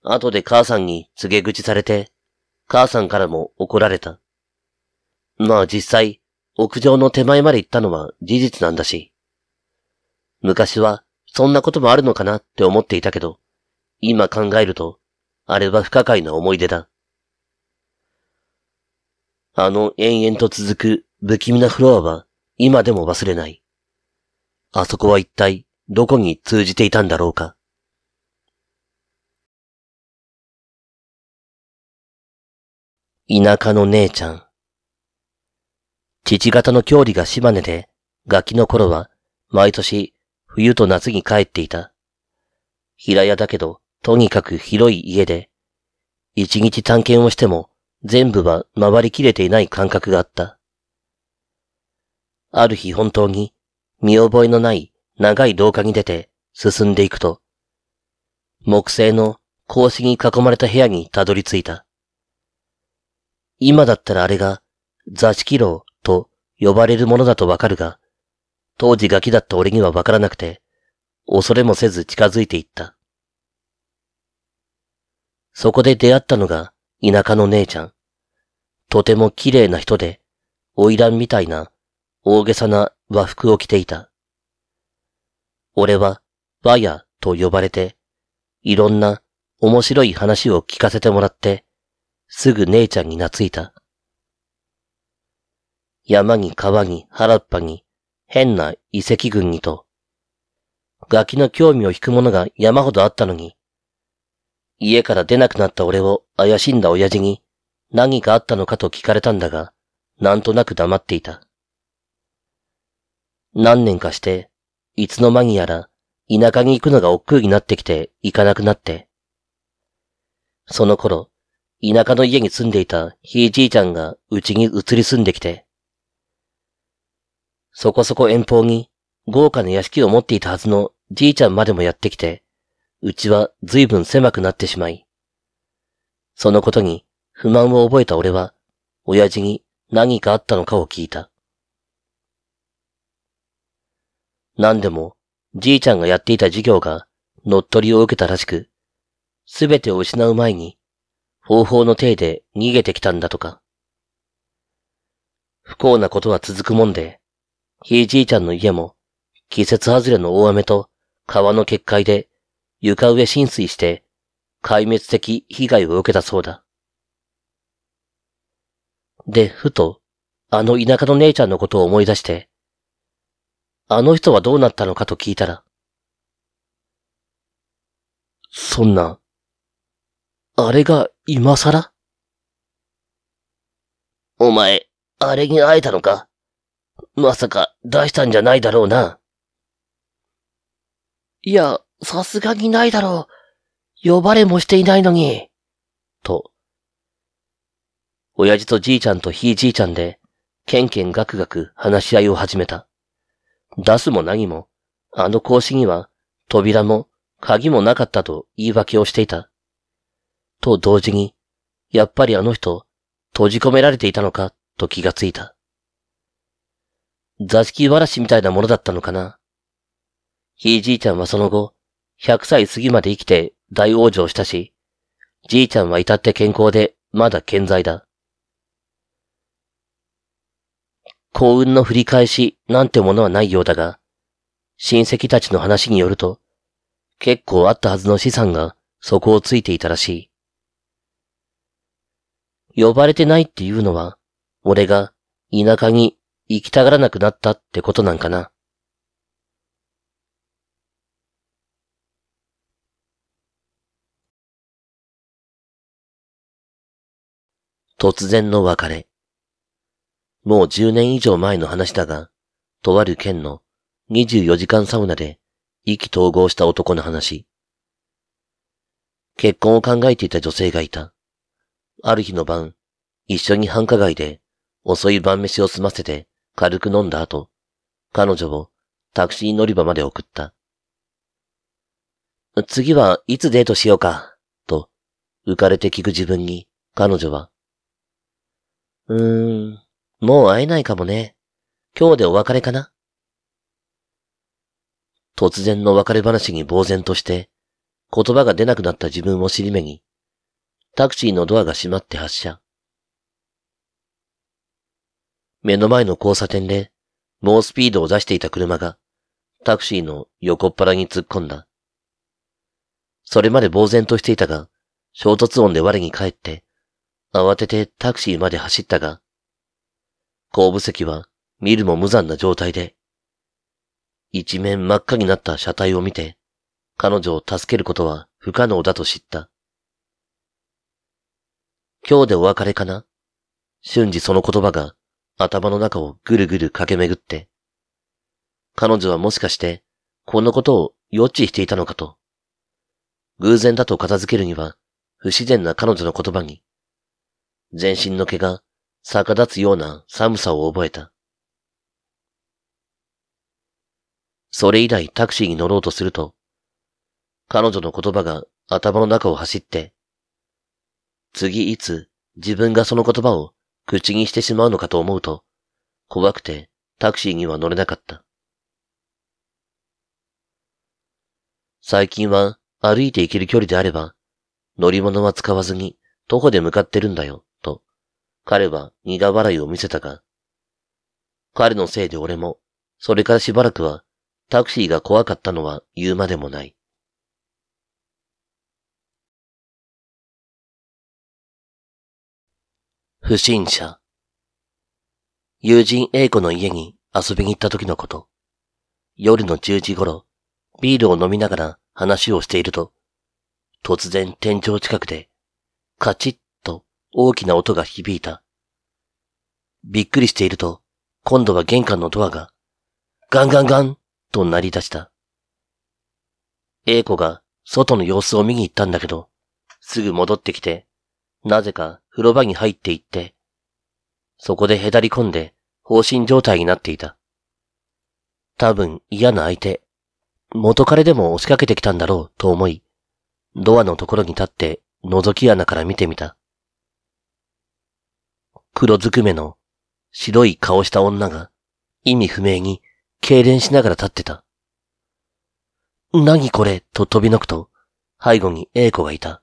後で母さんに告げ口されて、母さんからも怒られた。まあ実際、屋上の手前まで行ったのは事実なんだし。昔はそんなこともあるのかなって思っていたけど、今考えると、あれは不可解な思い出だ。あの延々と続く不気味なフロアは今でも忘れない。あそこは一体どこに通じていたんだろうか。田舎の姉ちゃん。父方の郷里が島根で、ガキの頃は、毎年、冬と夏に帰っていた。平屋だけど、とにかく広い家で、一日探検をしても、全部は回りきれていない感覚があった。ある日本当に、見覚えのない長い廊下に出て進んでいくと、木製の格子に囲まれた部屋にたどり着いた。今だったらあれが座敷牢と呼ばれるものだとわかるが、当時ガキだった俺にはわからなくて、恐れもせず近づいていった。そこで出会ったのが田舎の姉ちゃん。とても綺麗な人で、花魁みたいな大げさな和服を着ていた。俺は、和屋と呼ばれて、いろんな面白い話を聞かせてもらって、すぐ姉ちゃんに懐いた。山に川に原っぱに変な遺跡群にと、ガキの興味を引くものが山ほどあったのに、家から出なくなった俺を怪しんだ親父に何かあったのかと聞かれたんだが、なんとなく黙っていた。何年かして、いつの間にやら、田舎に行くのが億劫になってきて行かなくなって。その頃、田舎の家に住んでいたひいじいちゃんがうちに移り住んできて、そこそこ遠方に豪華な屋敷を持っていたはずのじいちゃんまでもやってきて、うちは随分狭くなってしまい、そのことに不満を覚えた俺は、親父に何かあったのかを聞いた。何でも、じいちゃんがやっていた事業が乗っ取りを受けたらしく、すべてを失う前に、方法の体で逃げてきたんだとか。不幸なことは続くもんで、ひいじいちゃんの家も、季節外れの大雨と川の決壊で床上浸水して壊滅的被害を受けたそうだ。で、ふと、あの田舎の姉ちゃんのことを思い出して、あの人はどうなったのかと聞いたら、そんな、あれが今更お前、あれに会えたのかまさか出したんじゃないだろうな。いや、さすがにないだろう。呼ばれもしていないのに。と。親父とじいちゃんとひいじいちゃんで、ケンケンガクガク話し合いを始めた。出すも何も、あの格子には扉も鍵もなかったと言い訳をしていた。と同時に、やっぱりあの人、閉じ込められていたのか、と気がついた。座敷わらしみたいなものだったのかな。ひいじいちゃんはその後、100歳過ぎまで生きて大往生したし、じいちゃんは至って健康でまだ健在だ。幸運の振り返しなんてものはないようだが、親戚たちの話によると、結構あったはずの資産がそこをついていたらしい。呼ばれてないっていうのは、俺が田舎に行きたがらなくなったってことなんかな。突然の別れ。もう10年以上前の話だが、とある県の24時間サウナで意気投合した男の話。結婚を考えていた女性がいた。ある日の晩、一緒に繁華街で遅い晩飯を済ませて軽く飲んだ後、彼女をタクシー乗り場まで送った。次はいつデートしようか、と浮かれて聞く自分に彼女は、うーん、もう会えないかもね。今日でお別れかな突然の別れ話に呆然として、言葉が出なくなった自分を尻目に、タクシーのドアが閉まって発車。目の前の交差点で、猛スピードを出していた車が、タクシーの横っ腹に突っ込んだ。それまで呆然としていたが、衝突音で我に返って、慌ててタクシーまで走ったが、後部席は見るも無残な状態で、一面真っ赤になった車体を見て、彼女を助けることは不可能だと知った。今日でお別れかな瞬時その言葉が頭の中をぐるぐる駆け巡って、彼女はもしかしてこんなことを予知していたのかと。偶然だと片付けるには不自然な彼女の言葉に、全身の毛が逆立つような寒さを覚えた。それ以来タクシーに乗ろうとすると、彼女の言葉が頭の中を走って、次いつ自分がその言葉を口にしてしまうのかと思うと、怖くてタクシーには乗れなかった。最近は歩いて行ける距離であれば、乗り物は使わずに徒歩で向かってるんだよ。彼は苦笑いを見せたが、彼のせいで俺も、それからしばらくは、タクシーが怖かったのは言うまでもない。不審者。友人 A 子の家に遊びに行った時のこと。夜の10時頃、ビールを飲みながら話をしていると、突然天井近くで、カチッ大きな音が響いた。びっくりしていると、今度は玄関のドアが、ガンガンガンと鳴り出した。A 子が外の様子を見に行ったんだけど、すぐ戻ってきて、なぜか風呂場に入って行って、そこでへたり込んで放心状態になっていた。多分嫌な相手、元彼でも押しかけてきたんだろうと思い、ドアのところに立って覗き穴から見てみた。黒ずくめの白い顔した女が意味不明に痙攣しながら立ってた。何これと飛びのくと背後に A 子がいた。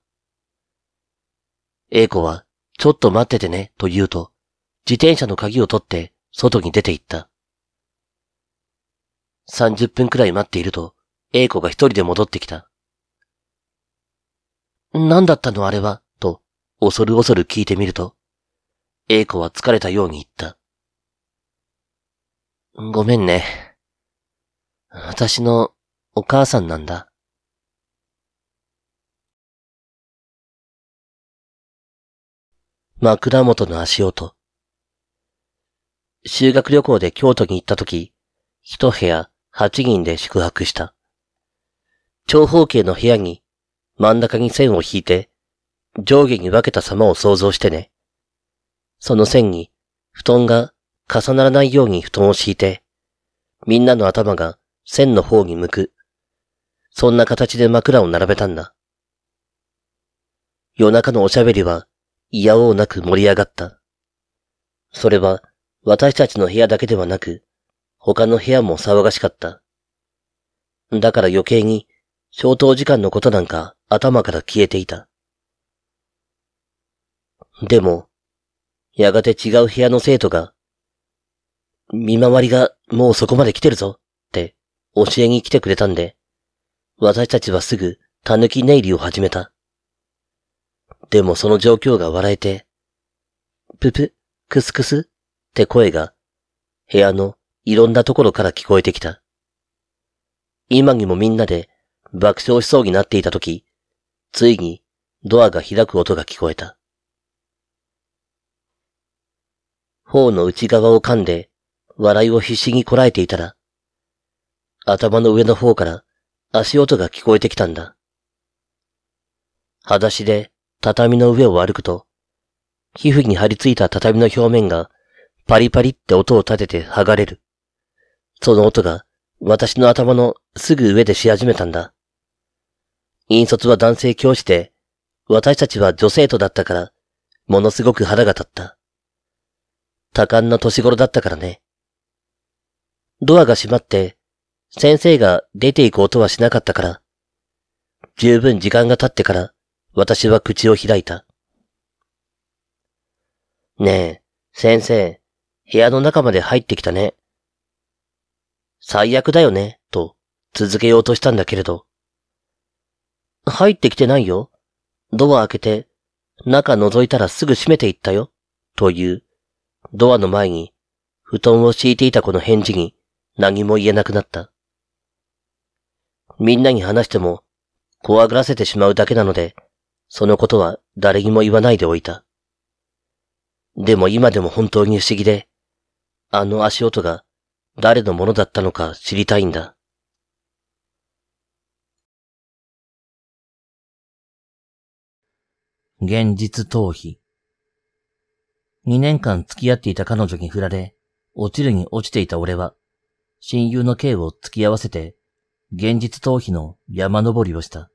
A 子はちょっと待っててねと言うと自転車の鍵を取って外に出て行った。30分くらい待っていると A 子が一人で戻ってきた。何だったのあれはと恐る恐る聞いてみると A 子は疲れたように言った。ごめんね。私のお母さんなんだ。枕元の足音。修学旅行で京都に行った時、一部屋八人で宿泊した。長方形の部屋に真ん中に線を引いて、上下に分けた様を想像してね。その線に、布団が重ならないように布団を敷いて、みんなの頭が線の方に向く。そんな形で枕を並べたんだ。夜中のおしゃべりは、嫌やおうなく盛り上がった。それは、私たちの部屋だけではなく、他の部屋も騒がしかった。だから余計に、消灯時間のことなんか頭から消えていた。でも、やがて違う部屋の生徒が、見回りがもうそこまで来てるぞって教えに来てくれたんで、私たちはすぐ狸ネイリを始めた。でもその状況が笑えて、ぷぷ、くすくすって声が部屋のいろんなところから聞こえてきた。今にもみんなで爆笑しそうになっていたとき、ついにドアが開く音が聞こえた。頬の内側を噛んで、笑いを必死にこらえていたら、頭の上の方から足音が聞こえてきたんだ。裸足で畳の上を歩くと、皮膚に張り付いた畳の表面がパリパリって音を立てて剥がれる。その音が私の頭のすぐ上でし始めたんだ。引率は男性教師で、私たちは女生徒だったから、ものすごく腹が立った。多感な年頃だったからね。ドアが閉まって、先生が出て行こうとはしなかったから、十分時間が経ってから私は口を開いた。ねえ、先生、部屋の中まで入ってきたね。最悪だよね、と続けようとしたんだけれど。入ってきてないよ。ドア開けて、中覗いたらすぐ閉めていったよ、というドアの前に、布団を敷いていた子の返事に何も言えなくなった。みんなに話しても、怖がらせてしまうだけなので、そのことは誰にも言わないでおいた。でも今でも本当に不思議で、あの足音が誰のものだったのか知りたいんだ。現実逃避。2年間付き合っていた彼女に振られ、落ちるに落ちていた俺は、親友の K を付き合わせて、現実逃避の山登りをした。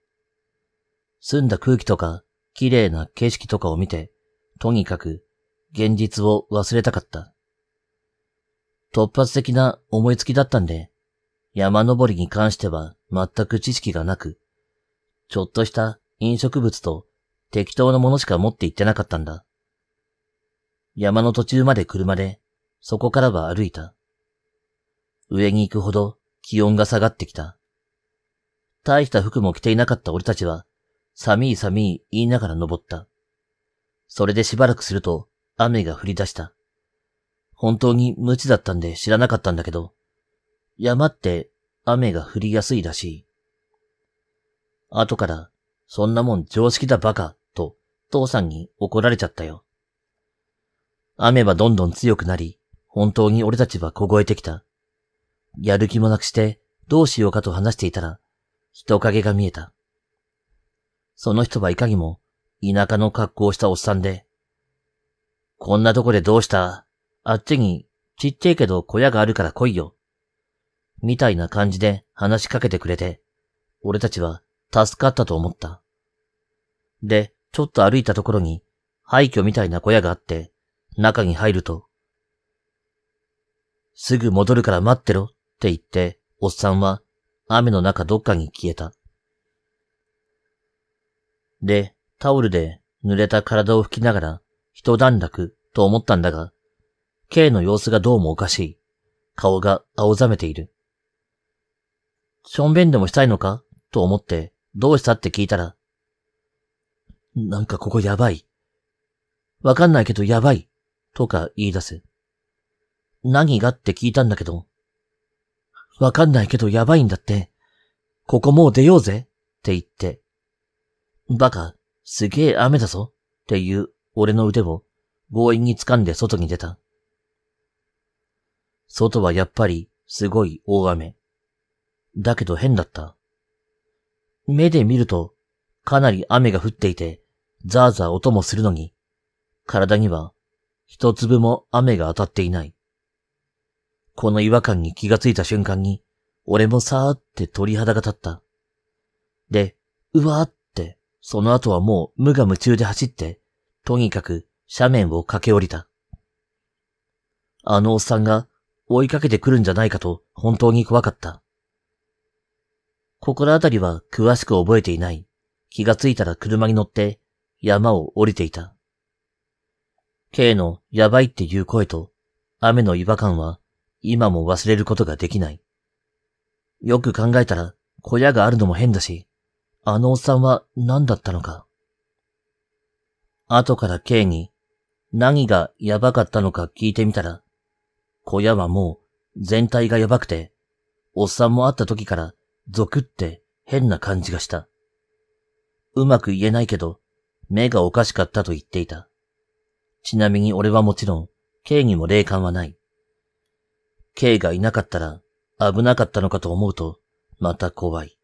澄んだ空気とか、綺麗な景色とかを見て、とにかく、現実を忘れたかった。突発的な思いつきだったんで、山登りに関しては全く知識がなく、ちょっとした飲食物と適当なものしか持って行ってなかったんだ。山の途中まで車で、そこからは歩いた。上に行くほど気温が下がってきた。大した服も着ていなかった俺たちは、寒い寒い言いながら登った。それでしばらくすると雨が降り出した。本当に無知だったんで知らなかったんだけど、山って雨が降りやすいらしい。後から、そんなもん常識だバカ、と父さんに怒られちゃったよ。雨はどんどん強くなり、本当に俺たちは凍えてきた。やる気もなくして、どうしようかと話していたら、人影が見えた。その人はいかにも、田舎の格好をしたおっさんで、こんなとこでどうしたあっちに、ちっちゃいけど小屋があるから来いよ。みたいな感じで話しかけてくれて、俺たちは助かったと思った。で、ちょっと歩いたところに、廃墟みたいな小屋があって、中に入ると、すぐ戻るから待ってろって言って、おっさんは雨の中どっかに消えた。で、タオルで濡れた体を拭きながら、一段落と思ったんだが、K の様子がどうもおかしい。顔が青ざめている。しょんべんでもしたいのかと思って、どうしたって聞いたら、なんかここやばい。わかんないけどやばい。とか言い出す。何がって聞いたんだけど。わかんないけどやばいんだって。ここもう出ようぜって言って。バカ、すげえ雨だぞっていう俺の腕を強引に掴んで外に出た。外はやっぱりすごい大雨。だけど変だった。目で見るとかなり雨が降っていて、ザーザー音もするのに、体には一粒も雨が当たっていない。この違和感に気がついた瞬間に、俺もさーって鳥肌が立った。で、うわーって、その後はもう無我夢中で走って、とにかく斜面を駆け下りた。あのおっさんが追いかけてくるんじゃないかと本当に怖かった。心当たりは詳しく覚えていない。気がついたら車に乗って山を降りていた。K のやばいっていう声と雨の違和感は今も忘れることができない。よく考えたら小屋があるのも変だし、あのおっさんは何だったのか。後から K に何がやばかったのか聞いてみたら、小屋はもう全体がやばくて、おっさんも会った時からゾクって変な感じがした。うまく言えないけど、目がおかしかったと言っていた。ちなみに俺はもちろん、K にも霊感はない。K がいなかったら、危なかったのかと思うと、また怖い。